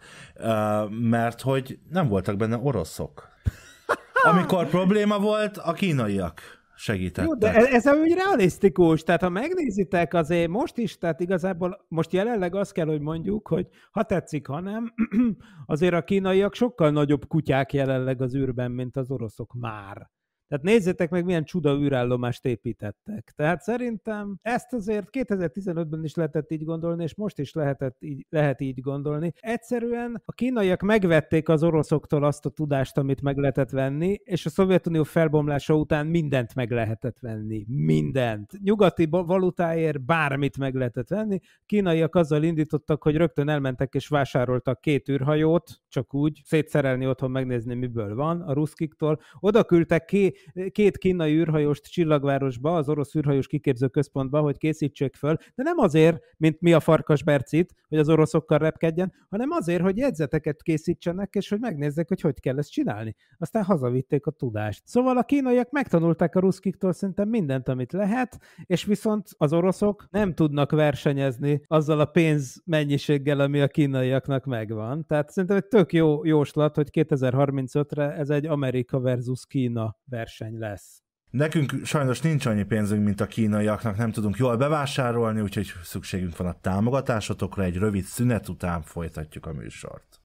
mert hogy nem voltak benne oroszok. Amikor probléma volt, a kínaiak segítettek. Jó, de e- ez amúgy realisztikus, tehát ha megnézitek azért most is, tehát igazából most jelenleg azt kell, hogy mondjuk, hogy ha tetszik, ha nem, azért a kínaiak sokkal nagyobb kutyák jelenleg az űrben, mint az oroszok már. Tehát nézzétek meg, milyen csuda űrállomást építettek. Tehát szerintem ezt azért 2015-ben is lehetett így gondolni, és most is lehetett így, lehet így gondolni. Egyszerűen a kínaiak megvették az oroszoktól azt a tudást, amit meg lehetett venni, és a Szovjetunió felbomlása után mindent meg lehetett venni. Mindent. Nyugati valutáért bármit meg lehetett venni. Kínaiak azzal indítottak, hogy rögtön elmentek és vásároltak két űrhajót, csak úgy, szétszerelni otthon, megnézni, miből van a ruszkiktól. Oda küldtek ki két kínai űrhajóst Csillagvárosba, az orosz űrhajós kiképző központba, hogy készítsék föl, de nem azért, mint mi a bercit, hogy az oroszokkal repkedjen, hanem azért, hogy jegyzeteket készítsenek, és hogy megnézzék, hogy hogy kell ezt csinálni. Aztán hazavitték a tudást. Szóval a kínaiak megtanulták a ruszkiktól szinte mindent, amit lehet, és viszont az oroszok nem tudnak versenyezni azzal a pénz mennyiséggel, ami a kínaiaknak megvan. Tehát szerintem egy tök jó jóslat, hogy 2035-re ez egy Amerika versus Kína versenye verseny lesz. Nekünk sajnos nincs annyi pénzünk, mint a kínaiaknak, nem tudunk jól bevásárolni, úgyhogy szükségünk van a támogatásotokra, egy rövid szünet után folytatjuk a műsort.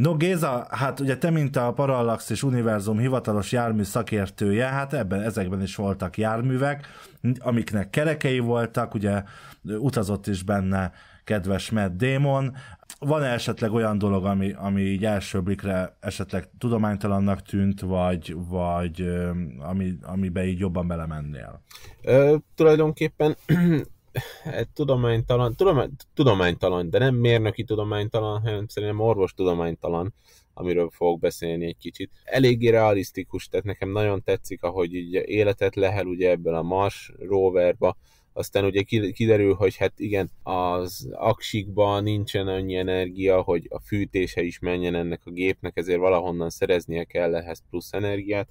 No Géza, hát ugye te, mint a Parallax és Univerzum hivatalos jármű szakértője, hát ebben, ezekben is voltak járművek, amiknek kerekei voltak, ugye utazott is benne kedves Matt Damon. van -e esetleg olyan dolog, ami, ami így első blikre esetleg tudománytalannak tűnt, vagy, vagy ami, amiben így jobban belemennél? Ö, tulajdonképpen tudománytalan, tudomány, tudománytalan, de nem mérnöki tudománytalan, hanem szerintem orvos tudománytalan, amiről fogok beszélni egy kicsit. Eléggé realisztikus, tehát nekem nagyon tetszik, ahogy így életet lehel ugye ebből a Mars roverba, aztán ugye kiderül, hogy hát igen, az aksikban nincsen annyi energia, hogy a fűtése is menjen ennek a gépnek, ezért valahonnan szereznie kell ehhez plusz energiát,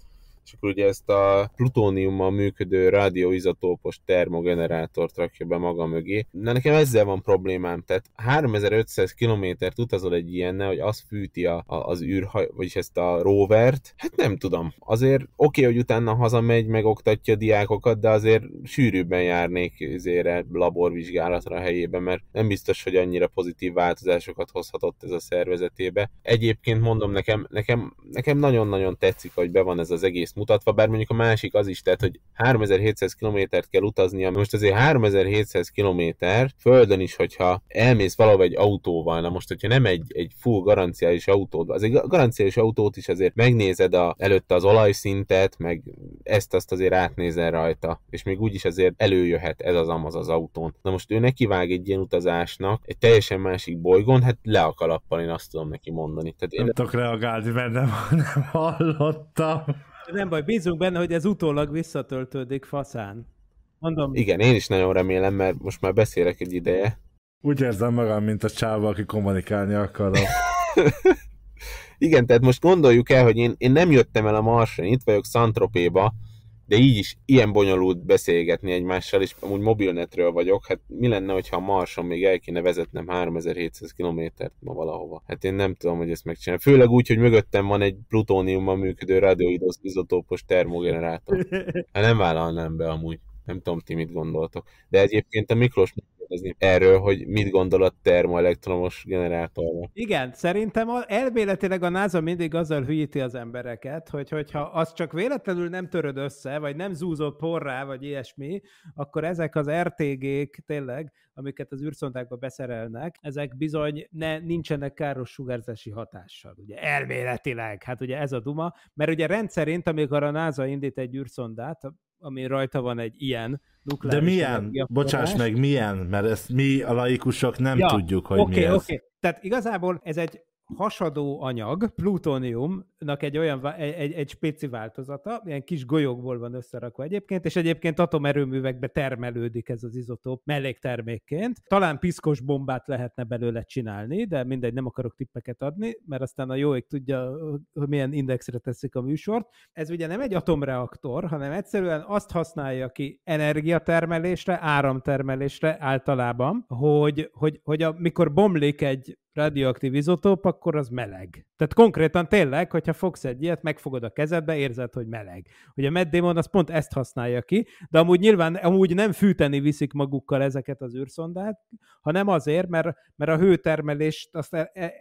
és akkor ugye ezt a plutóniummal működő rádióizotópos termogenerátort rakja be maga mögé. Na nekem ezzel van problémám, tehát 3500 kilométert utazol egy ilyenne, hogy az fűti a, a, az űr, vagyis ezt a rovert, hát nem tudom. Azért oké, okay, hogy utána hazamegy, megoktatja a diákokat, de azért sűrűbben járnék azért laborvizsgálatra a helyébe, mert nem biztos, hogy annyira pozitív változásokat hozhatott ez a szervezetébe. Egyébként mondom, nekem, nekem, nekem nagyon-nagyon tetszik, hogy be van ez az egész mutatva, bár mondjuk a másik az is, tehát, hogy 3700 kilométert kell utaznia. Most azért 3700 kilométer földön is, hogyha elmész valahol egy autóval, na most, hogyha nem egy, egy full garanciális autód, az egy garanciális autót is azért megnézed a, előtte az olajszintet, meg ezt-azt azért átnézel rajta, és még úgyis azért előjöhet ez az amaz az autón. Na most ő nekivág egy ilyen utazásnak, egy teljesen másik bolygón, hát le a kalappal, én azt tudom neki mondani. Tehát én... Nem tudok reagálni, mert nem, nem hallottam. Nem baj, bízunk benne, hogy ez utólag visszatöltődik faszán. Mondom. Igen, én is nagyon remélem, mert most már beszélek egy ideje. Úgy érzem magam, mint a csáva, aki kommunikálni akar. Igen, tehát most gondoljuk el, hogy én, én nem jöttem el a Marsra, itt vagyok Szantropéba, de így is ilyen bonyolult beszélgetni egymással, és amúgy mobilnetről vagyok, hát mi lenne, hogyha a Marson még el kéne vezetnem 3700 kilométert ma valahova? Hát én nem tudom, hogy ezt megcsinálom. Főleg úgy, hogy mögöttem van egy plutóniummal működő radioidosz izotópos termogenerátor. Hát nem vállalnám be amúgy. Nem tudom, ti mit gondoltok. De egyébként a Miklós kérdezni erről, hogy mit gondol a termoelektromos generátorról. Igen, szerintem a, elméletileg a NASA mindig azzal hülyíti az embereket, hogy hogyha az csak véletlenül nem töröd össze, vagy nem zúzod porrá, vagy ilyesmi, akkor ezek az RTG-k er tényleg, amiket az űrszondákba beszerelnek, ezek bizony ne, nincsenek káros sugárzási hatással. Ugye elméletileg, hát ugye ez a duma, mert ugye rendszerint, amikor a NASA indít egy űrszondát, ami rajta van egy ilyen nukleáris De milyen, bocsáss meg, milyen, mert ezt mi a laikusok nem ja, tudjuk, hogy okay, mi ez. Okay. Tehát igazából ez egy hasadó anyag, plutóniumnak egy olyan egy, egy spéci változata, ilyen kis golyókból van összerakva egyébként, és egyébként atomerőművekbe termelődik ez az izotóp melléktermékként. Talán piszkos bombát lehetne belőle csinálni, de mindegy, nem akarok tippeket adni, mert aztán a ég tudja, hogy milyen indexre teszik a műsort. Ez ugye nem egy atomreaktor, hanem egyszerűen azt használja ki energiatermelésre, áramtermelésre általában, hogy, hogy, hogy amikor bomlik egy radioaktív izotóp, akkor az meleg. Tehát konkrétan tényleg, hogyha fogsz egy ilyet, megfogod a kezedbe, érzed, hogy meleg. Ugye a Matt Damon az pont ezt használja ki, de amúgy nyilván amúgy nem fűteni viszik magukkal ezeket az űrszondát, hanem azért, mert, mert a hőtermelést azt e, e,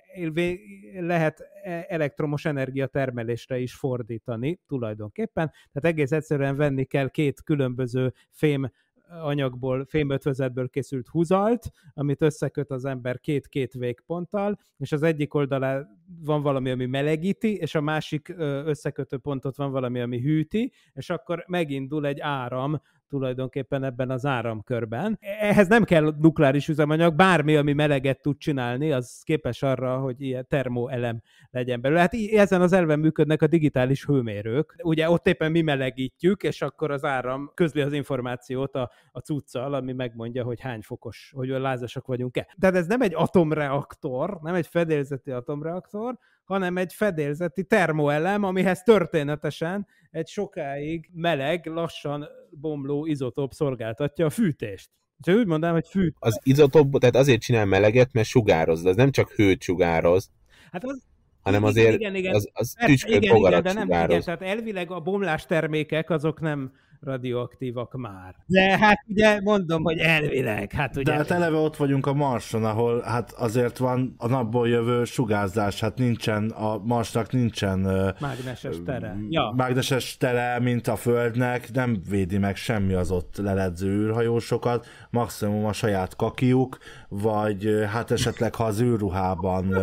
lehet e, elektromos energiatermelésre is fordítani tulajdonképpen. Tehát egész egyszerűen venni kell két különböző fém anyagból, fémötvözetből készült húzalt, amit összeköt az ember két-két végponttal, és az egyik oldalán van valami, ami melegíti, és a másik összekötő pontot van valami, ami hűti, és akkor megindul egy áram tulajdonképpen ebben az áramkörben. Ehhez nem kell nukleáris üzemanyag, bármi, ami meleget tud csinálni, az képes arra, hogy ilyen termoelem legyen belőle. Hát ezen az elven működnek a digitális hőmérők. Ugye ott éppen mi melegítjük, és akkor az áram közli az információt a, a cuccal, ami megmondja, hogy hány fokos, hogy lázasak vagyunk-e. Tehát ez nem egy atomreaktor, nem egy fedélzeti atomreaktor, hanem egy fedélzeti termoelem, amihez történetesen egy sokáig meleg, lassan bomló izotóp szolgáltatja a fűtést. Úgyhogy úgy mondanám, hogy fűt. Az izotop, tehát azért csinál meleget, mert sugároz, de az nem csak hőt sugároz. Hát az, hanem azért igen, igen, az, az tücsköd igen, igen, de nem, igen, tehát elvileg a bomlás termékek azok nem radioaktívak már. De hát ugye mondom, hogy elvileg. Hát ugye De hát eleve ott vagyunk a Marson, ahol hát azért van a napból jövő sugárzás, hát nincsen, a Marsnak nincsen mágneses tere. Ja. Mágneses tere, mint a Földnek, nem védi meg semmi az ott leledző űrhajósokat, maximum a saját kakiuk, vagy hát esetleg ha az űrruhában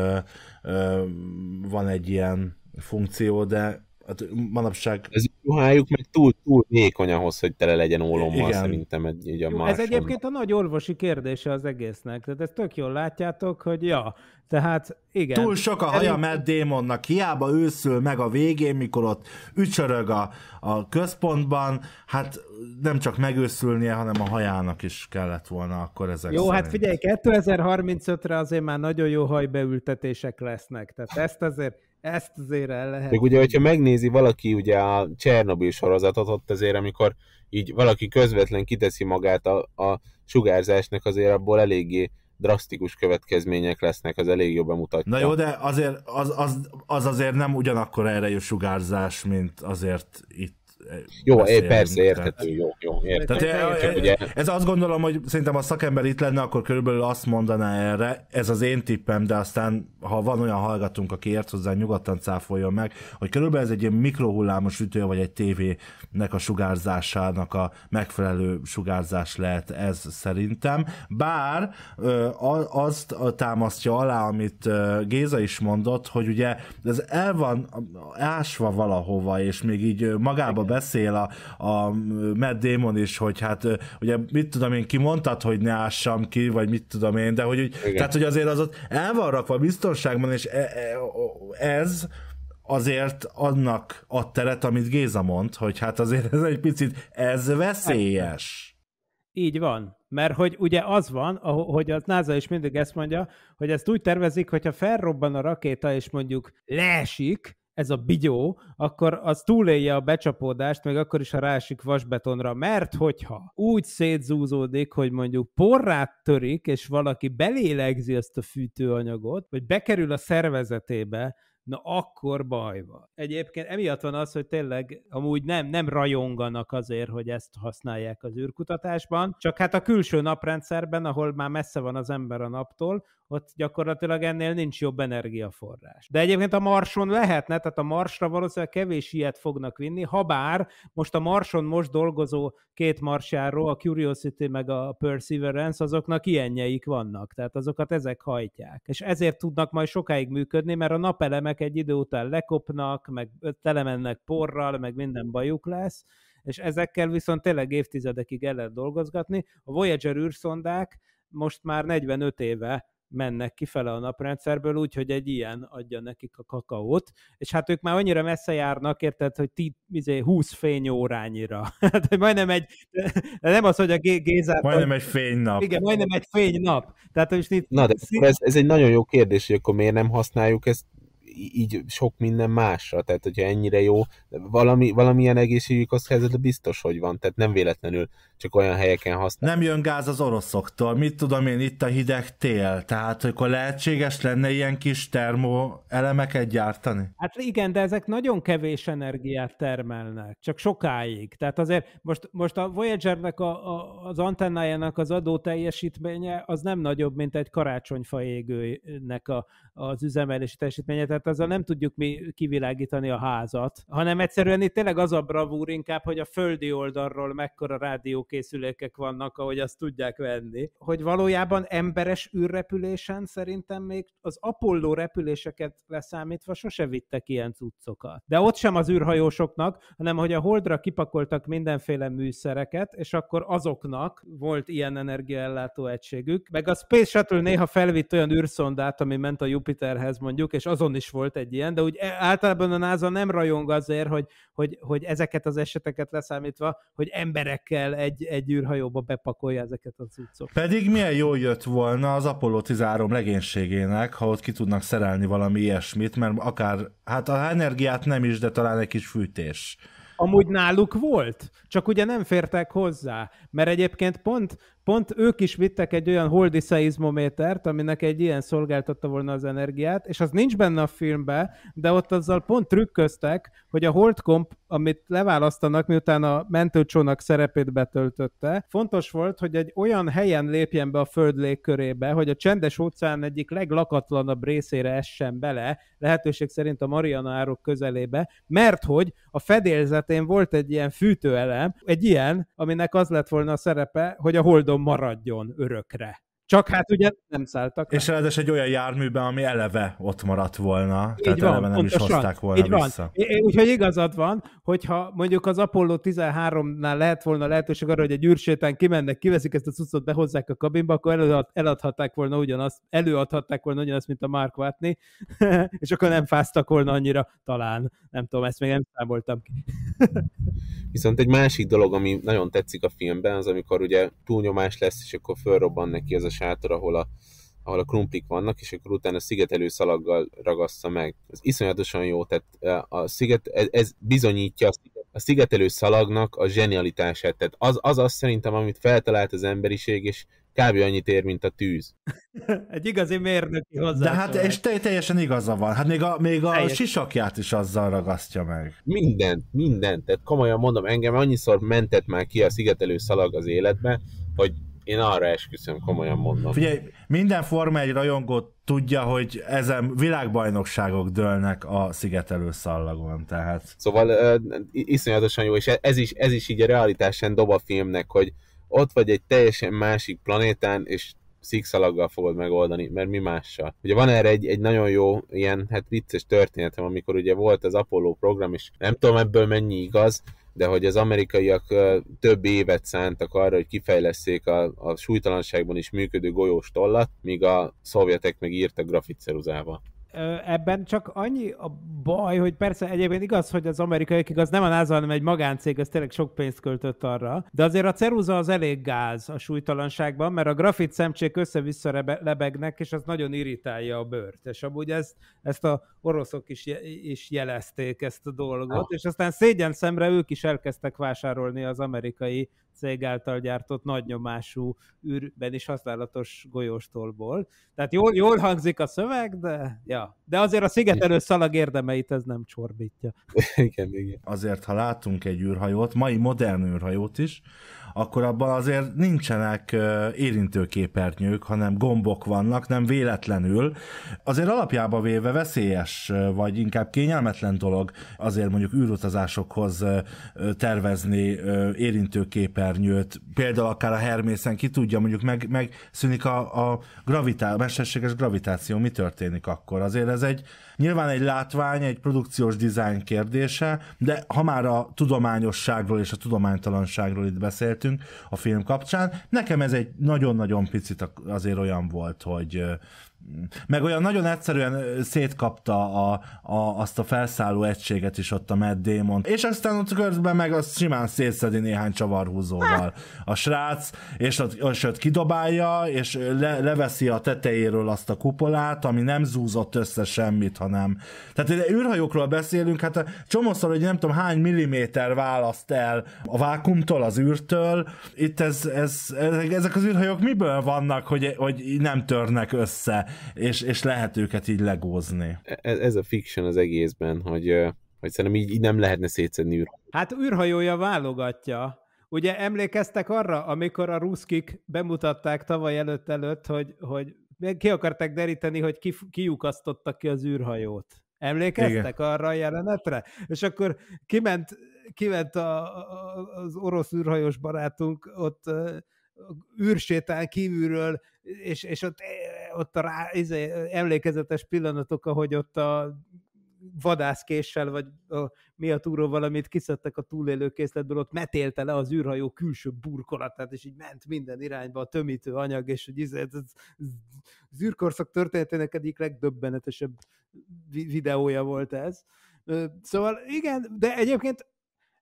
van egy ilyen funkció, de hát manapság... Ez ruhájuk meg túl, túl vékony ahhoz, hogy tele legyen ólommal, Igen. szerintem egy, egy a Jó, Ez egyébként a nagy orvosi kérdése az egésznek, tehát ezt tök jól látjátok, hogy ja, tehát igen. Túl sok a haja Mert Damonnak, hiába őszül meg a végén, mikor ott ücsörög a, a központban, hát nem csak megőszülnie, hanem a hajának is kellett volna akkor ezek Jó, hát szerint. hát figyelj, 2035-re azért már nagyon jó hajbeültetések lesznek, tehát ezt azért ezt azért el lehet. Még ugye, hogyha megnézi valaki ugye a Csernobyl sorozatot, ott azért, amikor így valaki közvetlen kiteszi magát a, a sugárzásnak, azért abból eléggé drasztikus következmények lesznek, az elég jobban mutatja. Na jó, de azért az, az, az azért nem ugyanakkor erre jó sugárzás, mint azért itt jó, persze, érthető, jó, jó, érthető. Tehát, érthető, ugye? Ez azt gondolom, hogy szerintem a szakember itt lenne, akkor körülbelül azt mondaná erre, ez az én tippem, de aztán, ha van olyan hallgatunk, aki ért hozzá, nyugodtan cáfoljon meg, hogy körülbelül ez egy ilyen mikrohullámos ütő, vagy egy tévének a sugárzásának a megfelelő sugárzás lehet ez szerintem. Bár azt támasztja alá, amit Géza is mondott, hogy ugye ez el van ásva valahova, és még így magába be beszél a, a Matt Damon is, hogy hát ugye mit tudom én, ki mondtad, hogy ne ássam ki, vagy mit tudom én, de hogy úgy, tehát hogy azért az ott el van rakva biztonságban, és e, e, ez azért annak a teret, amit Géza mond, hogy hát azért ez egy picit, ez veszélyes. Így van. Mert hogy ugye az van, hogy a NASA is mindig ezt mondja, hogy ezt úgy tervezik, hogyha felrobban a rakéta, és mondjuk leesik, ez a bigyó, akkor az túlélje a becsapódást, meg akkor is, ha rásik vasbetonra, mert hogyha úgy szétzúzódik, hogy mondjuk porrát törik, és valaki belélegzi ezt a fűtőanyagot, vagy bekerül a szervezetébe, na akkor baj van. Egyébként emiatt van az, hogy tényleg amúgy nem, nem rajonganak azért, hogy ezt használják az űrkutatásban, csak hát a külső naprendszerben, ahol már messze van az ember a naptól, ott gyakorlatilag ennél nincs jobb energiaforrás. De egyébként a Marson lehetne, tehát a Marsra valószínűleg kevés ilyet fognak vinni, ha bár most a Marson most dolgozó két marsjáról, a Curiosity meg a Perseverance, azoknak ilyenjeik vannak, tehát azokat ezek hajtják. És ezért tudnak majd sokáig működni, mert a napelemek egy idő után lekopnak, meg telemennek porral, meg minden bajuk lesz, és ezekkel viszont tényleg évtizedekig el lehet dolgozgatni. A Voyager űrszondák most már 45 éve mennek kifele a naprendszerből, úgyhogy egy ilyen adja nekik a kakaót, és hát ők már annyira messze járnak, érted, hogy ti, izé, 20 fényórányira. hát majdnem egy, nem az, hogy a Gézát... Majdnem hogy, egy fénynap. Igen, majdnem egy fénynap. Tehát, hogy itt... Na, de ez, ez egy nagyon jó kérdés, hogy akkor miért nem használjuk ezt így sok minden másra, tehát hogyha ennyire jó, valami, valamilyen egészségügyi kockázat biztos, hogy van, tehát nem véletlenül csak olyan helyeken használják. Nem jön gáz az oroszoktól, mit tudom én, itt a hideg tél, tehát hogy akkor lehetséges lenne ilyen kis termó elemeket gyártani? Hát igen, de ezek nagyon kevés energiát termelnek, csak sokáig. Tehát azért most, most a Voyagernek a, a, az antennájának az adó teljesítménye az nem nagyobb, mint egy karácsonyfa égőnek a, az üzemelési teljesítménye, tehát azzal nem tudjuk mi kivilágítani a házat, hanem egyszerűen itt tényleg az a bravúr inkább, hogy a földi oldalról mekkora rádió Készülékek vannak, ahogy azt tudják venni. Hogy valójában emberes űrrepülésen szerintem még az Apollo repüléseket leszámítva sose vittek ilyen cuccokat. De ott sem az űrhajósoknak, hanem hogy a Holdra kipakoltak mindenféle műszereket, és akkor azoknak volt ilyen energiaellátó egységük. Meg a Space Shuttle néha felvitt olyan űrszondát, ami ment a Jupiterhez mondjuk, és azon is volt egy ilyen, de úgy e- általában a NASA nem rajong azért, hogy, hogy, hogy ezeket az eseteket leszámítva, hogy emberekkel egy egy, egy űrhajóba bepakolja ezeket az cuccokat. Pedig milyen jól jött volna az Apollo 13 legénységének, ha ott ki tudnak szerelni valami ilyesmit, mert akár, hát a energiát nem is, de talán egy kis fűtés. Amúgy náluk volt, csak ugye nem fértek hozzá, mert egyébként pont Pont ők is vittek egy olyan holdi szeizmométert, aminek egy ilyen szolgáltatta volna az energiát, és az nincs benne a filmben, de ott azzal pont trükköztek, hogy a holdkomp, amit leválasztanak, miután a mentőcsónak szerepét betöltötte, fontos volt, hogy egy olyan helyen lépjen be a föld légkörébe, hogy a csendes óceán egyik leglakatlanabb részére essen bele, lehetőség szerint a Mariana árok közelébe, mert hogy a fedélzetén volt egy ilyen fűtőelem, egy ilyen, aminek az lett volna a szerepe, hogy a holdon maradjon örökre. Csak hát ugye nem szálltak. És ráadásul egy olyan járműben, ami eleve ott maradt volna, így tehát van, eleve nem pontosan. is hozták volna így vissza. Van. Úgyhogy igazad van, hogyha mondjuk az Apollo 13-nál lehet volna lehetőség arra, hogy egy űrsétán kimennek, kiveszik ezt a cuccot, behozzák a kabinba, akkor előad, eladhatták volna ugyanazt, előadhatták volna ugyanazt, mint a Mark Watney, és akkor nem fáztak volna annyira, talán. Nem tudom, ezt még nem számoltam ki. Viszont egy másik dolog, ami nagyon tetszik a filmben, az amikor ugye túlnyomás lesz, és akkor fölrobban neki az a sátor, ahol a, ahol a krumplik vannak, és akkor utána szigetelő szalaggal ragassza meg. Ez iszonyatosan jó, tehát e, a sziget, ez, ez bizonyítja a szigetelő szalagnak a zsenialitását. Tehát az, az azt szerintem, amit feltalált az emberiség, és kb. annyit ér, mint a tűz. Egy igazi mérnöki hozzá. De hát, és te, teljesen igaza van. Hát még a, még a sisakját is azzal ragasztja meg. Minden, minden. Tehát komolyan mondom, engem annyiszor mentett már ki a szigetelő szalag az életbe, hogy én arra esküszöm, komolyan mondom. Figyelj, minden Forma egy rajongó tudja, hogy ezen világbajnokságok dőlnek a szigetelő szallagon, tehát. Szóval iszonyatosan jó, és ez is, ez is így a realitásán dob a filmnek, hogy ott vagy egy teljesen másik planétán, és szikszalaggal fogod megoldani, mert mi mással. Ugye van erre egy, egy nagyon jó ilyen hát vicces történetem, amikor ugye volt az Apollo program, és nem tudom ebből mennyi igaz, de hogy az amerikaiak több évet szántak arra, hogy kifejleszték a, a súlytalanságban is működő golyós tollat, míg a szovjetek meg írtak grafitceruzával ebben csak annyi a baj, hogy persze egyébként igaz, hogy az amerikaiak igaz nem a NASA, hanem egy magáncég, az tényleg sok pénzt költött arra, de azért a ceruza az elég gáz a súlytalanságban, mert a grafit szemcsék össze-vissza lebegnek, és az nagyon irritálja a bőrt. És amúgy ezt, ezt a oroszok is, is jelezték ezt a dolgot, ah. és aztán szégyen szemre ők is elkezdtek vásárolni az amerikai cég által gyártott nagynyomású űrben is használatos golyóstólból. Tehát jól, jól hangzik a szöveg, de, ja. de azért a szigetelő szalag érdemeit ez nem csorbítja. Igen, igen. Azért, ha látunk egy űrhajót, mai modern űrhajót is, akkor abban azért nincsenek érintőképernyők, hanem gombok vannak, nem véletlenül. Azért alapjába véve veszélyes, vagy inkább kényelmetlen dolog azért mondjuk űrutazásokhoz tervezni érintőképernyőket, képernyőt, például akár a Hermészen, ki tudja, mondjuk meg, megszűnik a, a gravitá- mesterséges gravitáció, mi történik akkor? Azért ez egy, nyilván egy látvány, egy produkciós dizájn kérdése, de ha már a tudományosságról és a tudománytalanságról itt beszéltünk a film kapcsán, nekem ez egy nagyon-nagyon picit azért olyan volt, hogy meg olyan nagyon egyszerűen szétkapta a, a, azt a felszálló egységet is ott a Matt Damon. És aztán ott közben meg azt simán szétszedi néhány csavarhúzóval. A srác, és ott, és ott kidobálja, és le, leveszi a tetejéről azt a kupolát, ami nem zúzott össze semmit, hanem... Tehát űrhajókról beszélünk, hát a csomószor, hogy nem tudom hány milliméter választ el a vákumtól, az űrtől. Itt ez, ez, ez, ezek az űrhajók miből vannak, hogy, hogy nem törnek össze? és, és lehet őket így legózni. Ez, ez a fiction az egészben, hogy, hogy szerintem így, így nem lehetne szétszedni űrhajója. Hát űrhajója válogatja. Ugye emlékeztek arra, amikor a ruszkik bemutatták tavaly előtt előtt, hogy, hogy ki akarták deríteni, hogy ki, kiukasztottak ki az űrhajót. Emlékeztek Igen. arra a jelenetre? És akkor kiment, kiment a, a, az orosz űrhajós barátunk ott űrsétán kívülről és, és ott, eh, ott a rá, izé, emlékezetes pillanatok, ahogy ott a vadászkéssel, vagy a, mi a túró valamit kiszedtek a túlélő készletből, ott metélte le az űrhajó külső burkolatát, és így ment minden irányba a tömítő anyag, és hogy izé, ez, az űrkorszak történetének egyik legdöbbenetesebb videója volt ez. Szóval igen, de egyébként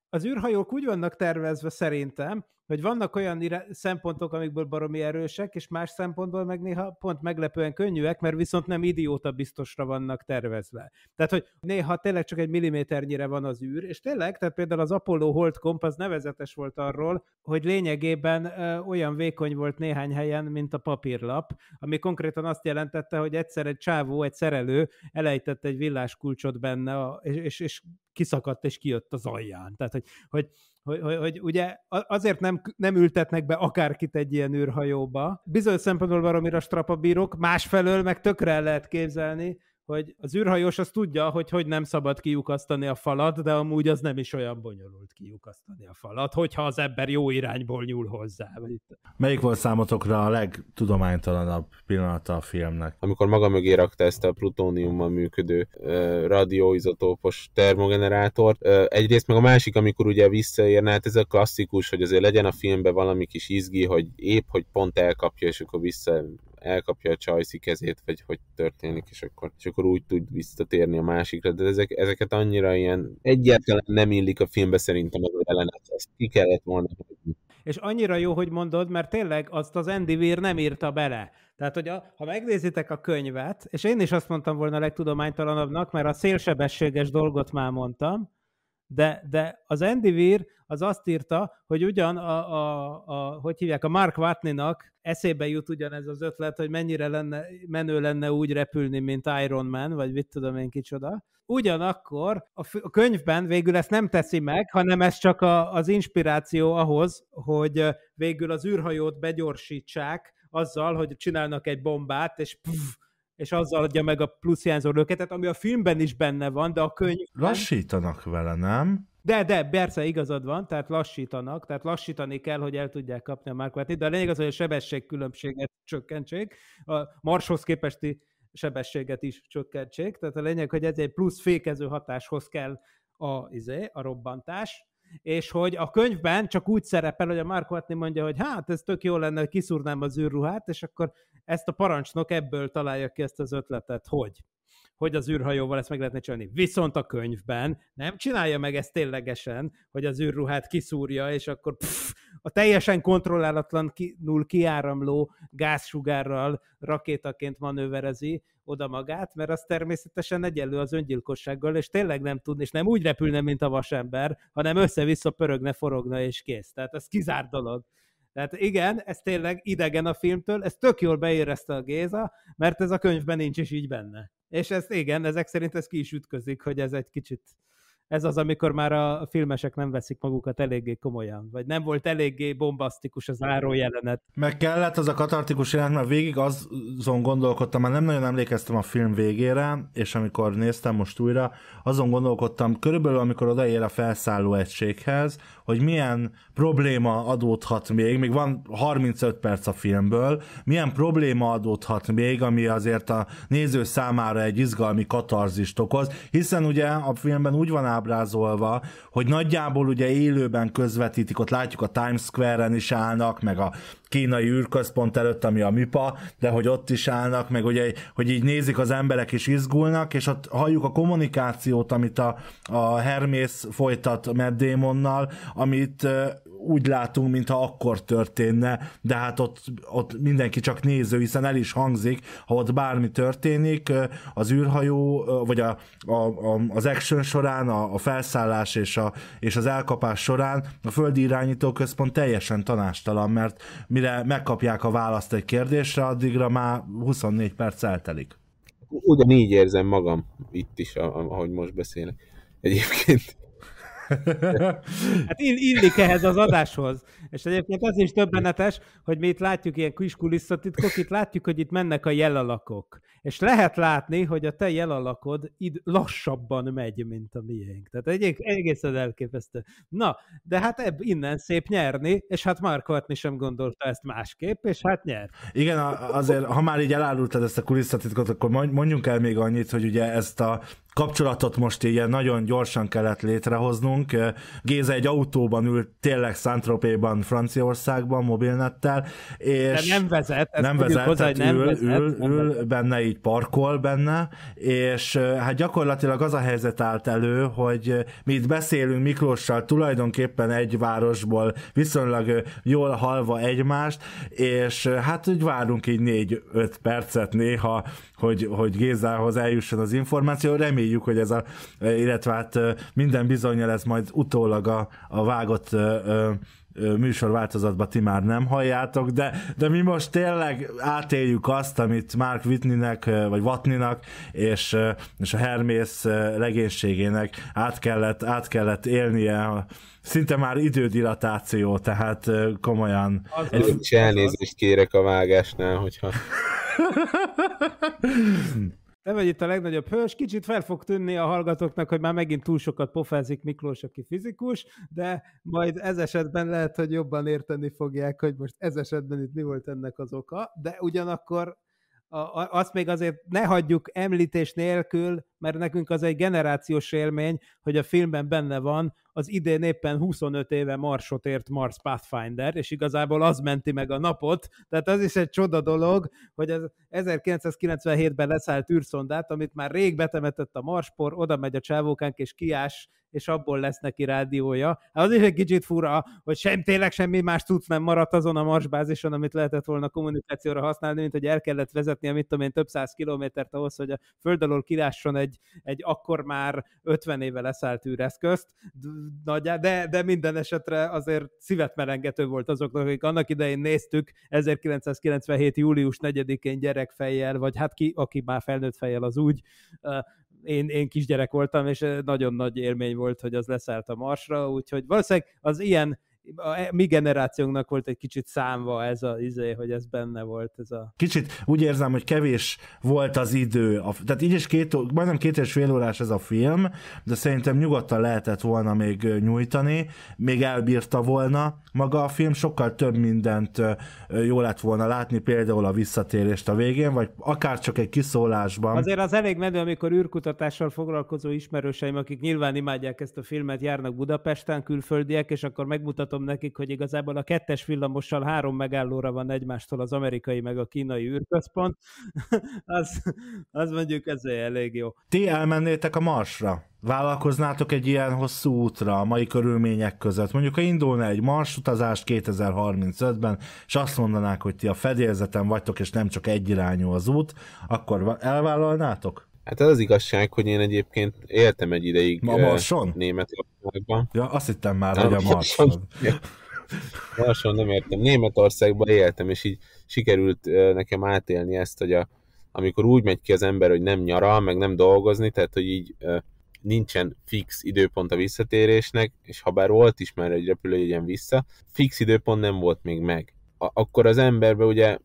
az űrhajók úgy vannak tervezve szerintem, hogy vannak olyan szempontok, amikből baromi erősek, és más szempontból meg néha pont meglepően könnyűek, mert viszont nem idióta biztosra vannak tervezve. Tehát, hogy néha tényleg csak egy milliméternyire van az űr, és tényleg, tehát például az Apollo holdkomp az nevezetes volt arról, hogy lényegében ö, olyan vékony volt néhány helyen, mint a papírlap, ami konkrétan azt jelentette, hogy egyszer egy csávó, egy szerelő elejtett egy villáskulcsot benne, és, és, és kiszakadt és kijött az alján. Tehát, hogy, hogy, hogy, hogy, hogy ugye azért nem, nem ültetnek be akárkit egy ilyen űrhajóba. Bizonyos szempontból baromira strapabírok, másfelől meg tökre el lehet képzelni, hogy az űrhajós az tudja, hogy hogy nem szabad kiukasztani a falat, de amúgy az nem is olyan bonyolult kiukasztani a falat, hogyha az ember jó irányból nyúl hozzá. Melyik volt számotokra a legtudománytalanabb pillanata a filmnek? Amikor maga mögé rakta ezt a plutóniummal működő radioizotópos termogenerátort, ö, egyrészt meg a másik, amikor ugye visszaérne, hát ez a klasszikus, hogy azért legyen a filmben valami kis izgi, hogy épp, hogy pont elkapja, és akkor vissza elkapja a csajszi kezét, vagy hogy történik, és akkor, és akkor úgy tud visszatérni a másikra, de ezek, ezeket annyira ilyen egyáltalán nem illik a filmbe szerintem az jelenet, ezt ki kellett volna hagyni. És annyira jó, hogy mondod, mert tényleg azt az Andy Weir nem írta bele. Tehát, hogy a, ha megnézitek a könyvet, és én is azt mondtam volna a legtudománytalanabbnak, mert a szélsebességes dolgot már mondtam, de, de az Andy Weir az azt írta, hogy ugyan a, a, a hogy hívják, a Mark Watney-nak eszébe jut ugyanez az ötlet, hogy mennyire lenne, menő lenne úgy repülni, mint Iron Man, vagy mit tudom én kicsoda. Ugyanakkor a, f- a könyvben végül ezt nem teszi meg, hanem ez csak a, az inspiráció ahhoz, hogy végül az űrhajót begyorsítsák azzal, hogy csinálnak egy bombát, és pff, és azzal adja meg a plusz hiányzó löketet, ami a filmben is benne van, de a könyv... Lassítanak vele, nem? De, de, persze, igazad van, tehát lassítanak, tehát lassítani kell, hogy el tudják kapni a márkvátnit, de a lényeg az, hogy a sebességkülönbséget csökkentsék, a marshoz képesti sebességet is csökkentsék, tehát a lényeg, hogy ez egy plusz fékező hatáshoz kell a, izé, a robbantás, és hogy a könyvben csak úgy szerepel, hogy a Mark Watney mondja, hogy hát ez tök jó lenne, hogy kiszúrnám az űrruhát, és akkor ezt a parancsnok ebből találja ki ezt az ötletet, hogy hogy az űrhajóval ezt meg lehetne csinálni. Viszont a könyvben nem csinálja meg ezt ténylegesen, hogy az űrruhát kiszúrja, és akkor pff, a teljesen kontrollálatlan ki, null kiáramló gázsugárral rakétaként manőverezi oda magát, mert az természetesen egyenlő az öngyilkossággal, és tényleg nem tud, és nem úgy repülne, mint a vasember, hanem össze-vissza pörögne, forogna és kész. Tehát ez kizárt dolog. Tehát igen, ez tényleg idegen a filmtől, ez tök jól beérezte a Géza, mert ez a könyvben nincs is így benne és ez igen, ezek szerint ez ki is ütközik, hogy ez egy kicsit ez az, amikor már a filmesek nem veszik magukat eléggé komolyan, vagy nem volt eléggé bombasztikus az áró jelenet. Meg kellett az a katartikus jelenet, mert végig azon gondolkodtam, már nem nagyon emlékeztem a film végére, és amikor néztem most újra, azon gondolkodtam, körülbelül amikor odaér a felszálló egységhez, hogy milyen probléma adódhat még, még van 35 perc a filmből, milyen probléma adódhat még, ami azért a néző számára egy izgalmi katarzist okoz, hiszen ugye a filmben úgy van ábrázolva, hogy nagyjából ugye élőben közvetítik, ott látjuk a Times Square-en is állnak, meg a kínai űrközpont előtt, ami a MIPA, de hogy ott is állnak, meg ugye, hogy így nézik az emberek és izgulnak, és ott halljuk a kommunikációt, amit a, a Hermész folytat Matt Damonnal, amit úgy látunk, mintha akkor történne, de hát ott, ott mindenki csak néző, hiszen el is hangzik, ha ott bármi történik, az űrhajó, vagy a, a, a, az action során, a, a felszállás és, a, és az elkapás során a földi irányító központ teljesen tanástalan, mert mire megkapják a választ egy kérdésre, addigra már 24 perc eltelik. Ugyanígy érzem magam itt is, ahogy most beszélek. Egyébként Hát illik ehhez az adáshoz. És egyébként az is többenetes, hogy mi itt látjuk ilyen kis kulisszatitkok, itt látjuk, hogy itt mennek a jelalakok. És lehet látni, hogy a te jelalakod id- lassabban megy, mint a miénk. Tehát egy- egészen elképesztő. Na, de hát ebb, innen szép nyerni, és hát Markvartni sem gondolta ezt másképp, és hát nyer. Igen, azért, ha már így elárultad ezt a kulisszatitkot, akkor mondjunk el még annyit, hogy ugye ezt a kapcsolatot most ilyen nagyon gyorsan kellett létrehoznunk. Géza egy autóban ült, tényleg Szántropéban, Franciaországban, mobilnettel, és De nem vezet, nem vezet, hozzá, nem ül, vezet, ül, nem ül benne, így parkol benne, és hát gyakorlatilag az a helyzet állt elő, hogy mi itt beszélünk Miklóssal tulajdonképpen egy városból, viszonylag jól halva egymást, és hát úgy várunk így 4-5 percet néha hogy, hogy Gézához eljusson az információ. Reméljük, hogy ez a, illetve hát minden bizonyal ez majd utólag a, a vágott műsorváltozatban ti már nem halljátok, de, de mi most tényleg átéljük azt, amit Mark Whitneynek, vagy Watninak és, és a Hermész legénységének át kellett, át kellett élnie szinte már idődilatáció, tehát komolyan... Az egy... elnézést kérek a vágásnál, hogyha... Nem vagy itt a legnagyobb hős, kicsit fel fog tűnni a hallgatóknak, hogy már megint túl sokat pofázik Miklós, aki fizikus, de majd ez esetben lehet, hogy jobban érteni fogják, hogy most ez esetben itt mi volt ennek az oka, de ugyanakkor a, a, azt még azért ne hagyjuk említés nélkül, mert nekünk az egy generációs élmény, hogy a filmben benne van, az idén éppen 25 éve Marsot ért Mars Pathfinder, és igazából az menti meg a napot, tehát az is egy csoda dolog, hogy az 1997-ben leszállt űrszondát, amit már rég betemetett a Marspor, oda megy a csávókánk, és kiás, és abból lesz neki rádiója. Hát az is egy kicsit fura, hogy sem tényleg semmi más tudsz nem maradt azon a marsbázison, amit lehetett volna kommunikációra használni, mint hogy el kellett vezetni, amit tudom én, több száz kilométert ahhoz, hogy a föld alól kilásson egy, egy akkor már 50 éve leszállt űreszközt nagyjá, de, de minden esetre azért merengető volt azoknak, akik annak idején néztük 1997. július 4-én gyerekfejjel, vagy hát ki, aki már felnőtt fejjel, az úgy, én, én kisgyerek voltam, és nagyon nagy élmény volt, hogy az leszállt a marsra, úgyhogy valószínűleg az ilyen a e, mi generációnknak volt egy kicsit számva ez a izé, hogy ez benne volt ez a... Kicsit úgy érzem, hogy kevés volt az idő. A, tehát így is két, majdnem két és fél órás ez a film, de szerintem nyugodtan lehetett volna még nyújtani, még elbírta volna maga a film, sokkal több mindent jó lett volna látni, például a visszatérést a végén, vagy akár csak egy kiszólásban. Azért az elég menő, amikor űrkutatással foglalkozó ismerőseim, akik nyilván imádják ezt a filmet, járnak Budapesten, külföldiek, és akkor megmutatom mondhatom nekik, hogy igazából a kettes villamossal három megállóra van egymástól az amerikai meg a kínai űrközpont, az, az mondjuk ez elég jó. Ti elmennétek a Marsra? Vállalkoznátok egy ilyen hosszú útra a mai körülmények között? Mondjuk, ha indulna egy utazás 2035-ben, és azt mondanák, hogy ti a fedélzeten vagytok, és nem csak egyirányú az út, akkor elvállalnátok? Hát az, az igazság, hogy én egyébként éltem egy ideig Ma Marson? Németországban. Ja, azt hittem már, hogy a Marson. Marson nem értem. Németországban éltem, és így sikerült nekem átélni ezt, hogy a, amikor úgy megy ki az ember, hogy nem nyaral, meg nem dolgozni, tehát hogy így nincsen fix időpont a visszatérésnek, és ha bár volt is már egy repülőjegyen vissza, fix időpont nem volt még meg. A- akkor az emberbe, ugye,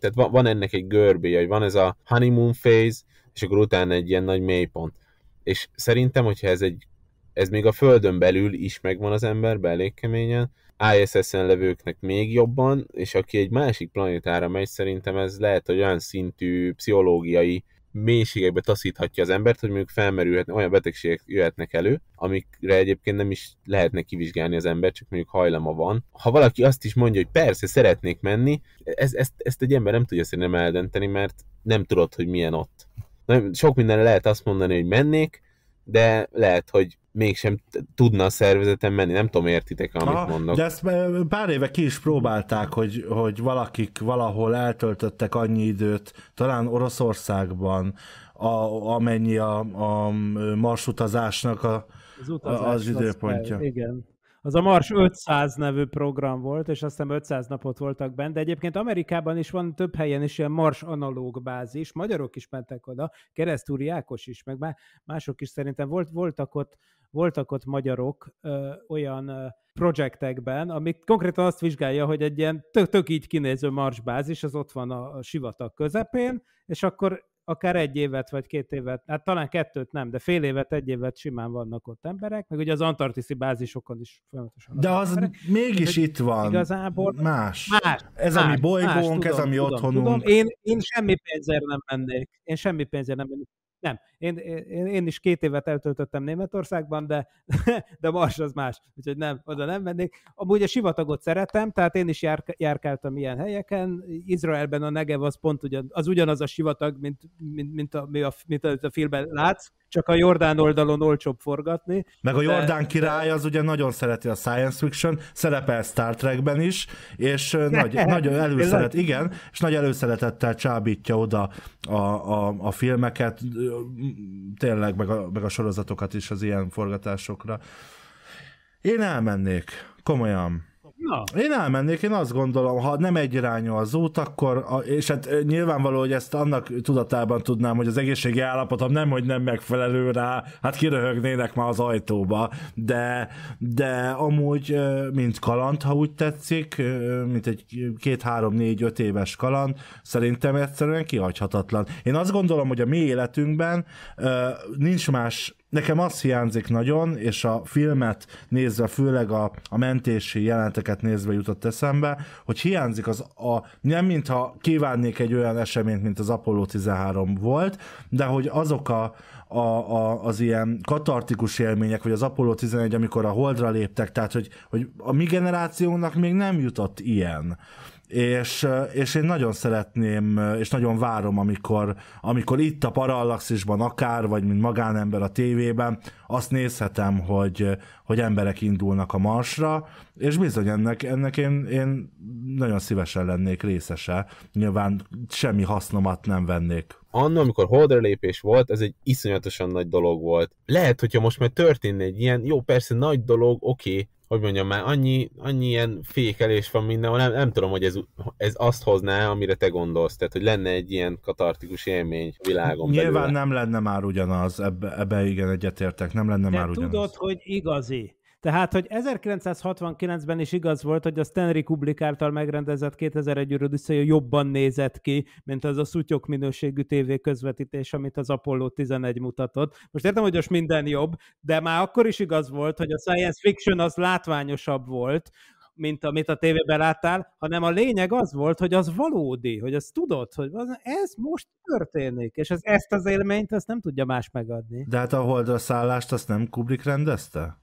tehát van, van ennek egy görbéje, hogy van ez a honeymoon phase, és akkor utána egy ilyen nagy mélypont. És szerintem, hogyha ez egy ez még a földön belül is megvan az ember elég keményen, ISS-en levőknek még jobban, és aki egy másik planetára megy, szerintem ez lehet, hogy olyan szintű pszichológiai mélységekbe taszíthatja az embert, hogy mondjuk felmerülhet, olyan betegségek jöhetnek elő, amikre egyébként nem is lehetne kivizsgálni az ember, csak mondjuk hajlama van. Ha valaki azt is mondja, hogy persze szeretnék menni, ez, ezt, ezt egy ember nem tudja szerintem eldönteni, mert nem tudod, hogy milyen ott nem, sok mindenre lehet azt mondani, hogy mennék, de lehet, hogy mégsem tudna a szervezeten menni, nem tudom, értitek, amit ha, mondok. De ezt eh, pár éve ki is próbálták, hogy, hogy valakik valahol eltöltöttek annyi időt, talán Oroszországban, a, amennyi a, a marsutazásnak a, az, az időpontja. Kell, igen, az a Mars 500 nevű program volt, és aztán 500 napot voltak benne, de egyébként Amerikában is van több helyen is ilyen Mars analóg bázis, magyarok is mentek oda, keresztúri Ákos is, meg mások is szerintem volt, voltak ott, voltak ott magyarok ö, olyan ö, projektekben, amik konkrétan azt vizsgálja, hogy egy ilyen tök, tök így kinéző marsbázis, az ott van a, a sivatag közepén, és akkor akár egy évet vagy két évet, hát talán kettőt nem, de fél évet, egy évet simán vannak ott emberek, meg ugye az antartiszi bázisokon is folyamatosan. De az emberek. mégis itt van. Igazából más. más ez más, a mi bolygónk, más, tudom, ez a mi tudom, otthonunk. Tudom, én, én semmi pénzért nem mennék. Én semmi pénzért nem mennék. Nem, én, én, én is két évet eltöltöttem Németországban, de, de Mars az más, úgyhogy nem, oda nem mennék. Amúgy a sivatagot szeretem, tehát én is jár, járkáltam ilyen helyeken. Izraelben a Negev az pont ugyan, az ugyanaz a sivatag, mint, mint, mint, a, mint, a, mint a filmben látsz, csak a Jordán oldalon olcsóbb forgatni. Meg a Jordán de, király az ugye nagyon szereti a science fiction, szerepel Star Trekben is, és nagy, nagyon előszeret, igen, és nagy előszeretettel csábítja oda a, a, a filmeket, tényleg, meg a, meg a sorozatokat is az ilyen forgatásokra. Én elmennék, komolyan. Na. Én elmennék, én azt gondolom, ha nem egyirányú az út, akkor, a, és hát nyilvánvaló, hogy ezt annak tudatában tudnám, hogy az egészségi állapotom nem, hogy nem megfelelő rá, hát kiröhögnének már az ajtóba, de, de amúgy, mint kaland, ha úgy tetszik, mint egy két, három, négy, öt éves kaland, szerintem egyszerűen kihagyhatatlan. Én azt gondolom, hogy a mi életünkben nincs más Nekem az hiányzik nagyon, és a filmet nézve, főleg a, a mentési jelenteket nézve jutott eszembe, hogy hiányzik az a, nem mintha kívánnék egy olyan eseményt, mint az Apollo 13 volt, de hogy azok a, a, a, az ilyen katartikus élmények, vagy az Apollo 11, amikor a Holdra léptek, tehát hogy, hogy a mi generációnak még nem jutott ilyen és, eh, és én nagyon szeretném, eh, és nagyon várom, amikor, amikor itt a Parallaxisban akár, vagy mint magánember a tévében, azt nézhetem, hogy, hogy emberek indulnak a Marsra, és bizony ennek, ennek én, én nagyon szívesen lennék részese. Nyilván semmi hasznomat nem vennék Anna, amikor holdra lépés volt, ez egy iszonyatosan nagy dolog volt. Lehet, hogyha most már történne egy ilyen, jó, persze nagy dolog, oké, okay, hogy mondjam már, annyi, annyi ilyen fékelés van mindenhol, nem, nem tudom, hogy ez, ez azt hozná, amire te gondolsz, tehát hogy lenne egy ilyen katartikus élmény a világon Nyilván belőle. nem lenne már ugyanaz, ebbe, ebbe igen egyetértek, nem lenne de már tudod, ugyanaz. tudod, hogy igazi. Tehát, hogy 1969-ben is igaz volt, hogy a Stanley Kubrick által megrendezett 2001 Odüsszeja jobban nézett ki, mint az a szutyok minőségű tévé közvetítés, amit az Apollo 11 mutatott. Most értem, hogy most minden jobb, de már akkor is igaz volt, hogy a science fiction az látványosabb volt, mint amit a tévében láttál, hanem a lényeg az volt, hogy az valódi, hogy az tudod, hogy az, ez most történik, és ez, ezt az élményt azt nem tudja más megadni. De hát a holdra szállást azt nem Kubrick rendezte?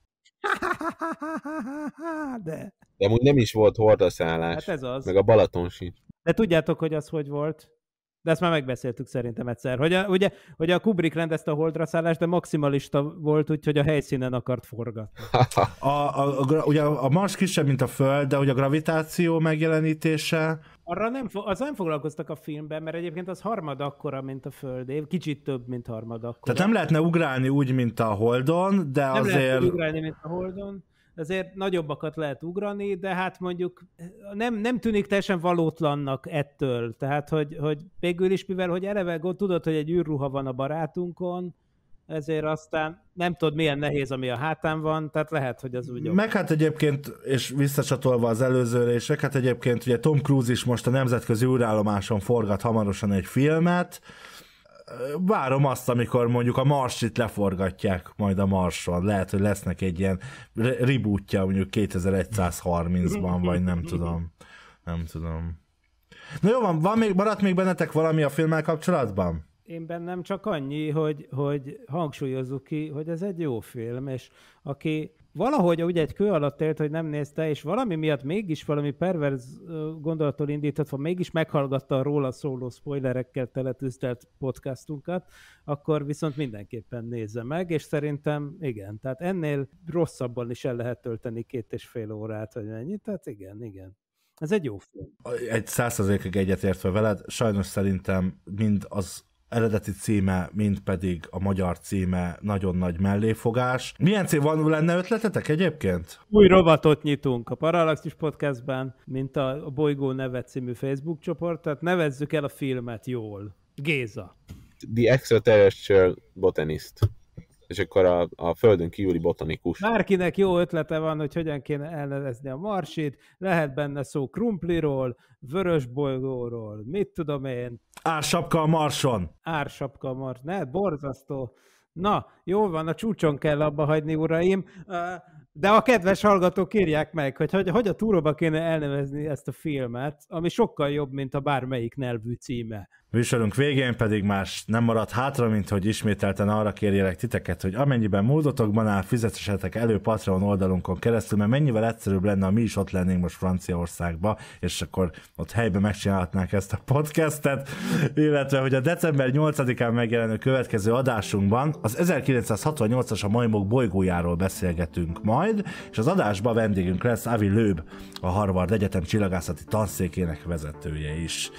de... De amúgy nem is volt hordaszállás. Hát ez az. Meg a Balaton sincs. De tudjátok, hogy az hogy volt? De ezt már megbeszéltük szerintem egyszer, hogy a, ugye, hogy a Kubrick rendezte a holdra szállást, de maximalista volt, úgyhogy a helyszínen akart forgatni. A, a, a, ugye a Mars kisebb, mint a Föld, de ugye a gravitáció megjelenítése... Arra nem, az nem foglalkoztak a filmben, mert egyébként az harmad akkora, mint a Földé, kicsit több, mint harmad akkora. Tehát nem lehetne ugrálni úgy, mint a Holdon, de nem azért... Nem lehetne ugrálni, mint a Holdon, azért nagyobbakat lehet ugrani, de hát mondjuk eh, nem, nem tűnik teljesen valótlannak ettől. Tehát, hogy, hogy végül is, mivel hogy eleve tudod, hogy egy űrruha van a barátunkon, ezért aztán nem tudod, milyen nehéz, ami a hátán van, tehát lehet, hogy az úgy... Meg hát egyébként, és visszacsatolva az előzőre, és hát egyébként ugye Tom Cruise is most a nemzetközi űrállomáson forgat hamarosan egy filmet, várom azt, amikor mondjuk a Marsit leforgatják majd a Marson. Lehet, hogy lesznek egy ilyen ribútja mondjuk 2130-ban, vagy nem tudom. Nem tudom. Na jó, van, van még, maradt még bennetek valami a filmmel kapcsolatban? Én bennem csak annyi, hogy, hogy hangsúlyozzuk ki, hogy ez egy jó film, és aki valahogy ugye egy kő alatt élt, hogy nem nézte, és valami miatt mégis valami perverz gondolattól indítatva mégis meghallgatta a róla szóló spoilerekkel teletűztelt podcastunkat, akkor viszont mindenképpen nézze meg, és szerintem igen, tehát ennél rosszabban is el lehet tölteni két és fél órát, vagy mennyit, tehát igen, igen. Ez egy jó film. Egy százszerzékig egyetértve veled, sajnos szerintem mind az eredeti címe, mint pedig a magyar címe nagyon nagy melléfogás. Milyen cím van, lenne ötletetek egyébként? Új rovatot nyitunk a Parallaxis Podcastben, mint a Bolygó neve című Facebook csoport, tehát nevezzük el a filmet jól. Géza. The Extraterrestrial Botanist és akkor a, a földön kívüli botanikus. Márkinek jó ötlete van, hogy hogyan kéne elnevezni a marsit, lehet benne szó krumpliról, vörösbolygóról, mit tudom én. Ársapka a marson. Ársapka a mars, ne, borzasztó. Na, jó van, a csúcson kell abba hagyni, uraim. Uh, de a kedves hallgatók kérják meg, hogy hogy, hogy a túróba kéne elnevezni ezt a filmet, ami sokkal jobb, mint a bármelyik nelvű címe. Műsorunk végén pedig más nem maradt hátra, mint hogy ismételten arra kérjelek titeket, hogy amennyiben módotokban áll, fizetesetek elő Patreon oldalunkon keresztül, mert mennyivel egyszerűbb lenne, ha mi is ott lennénk most Franciaországba, és akkor ott helyben megcsinálhatnánk ezt a podcastet, illetve hogy a december 8-án megjelenő következő adásunkban az 1968-as a majmok bolygójáról beszélgetünk majd, majd, és az adásba vendégünk lesz Avi Lőb, a Harvard Egyetem csillagászati tanszékének vezetője is.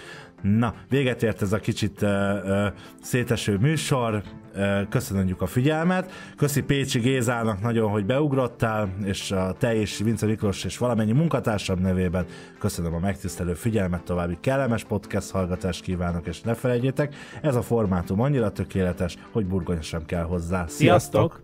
Na, véget ért ez a kicsit uh, uh, széteső műsor, uh, köszönjük a figyelmet, köszi Pécsi Gézának nagyon, hogy beugrottál, és a te és Vince Miklós és valamennyi munkatársam nevében köszönöm a megtisztelő figyelmet, további kellemes podcast hallgatást kívánok, és ne felejtjétek, ez a formátum annyira tökéletes, hogy burgonya sem kell hozzá. Sziasztok! Sziasztok!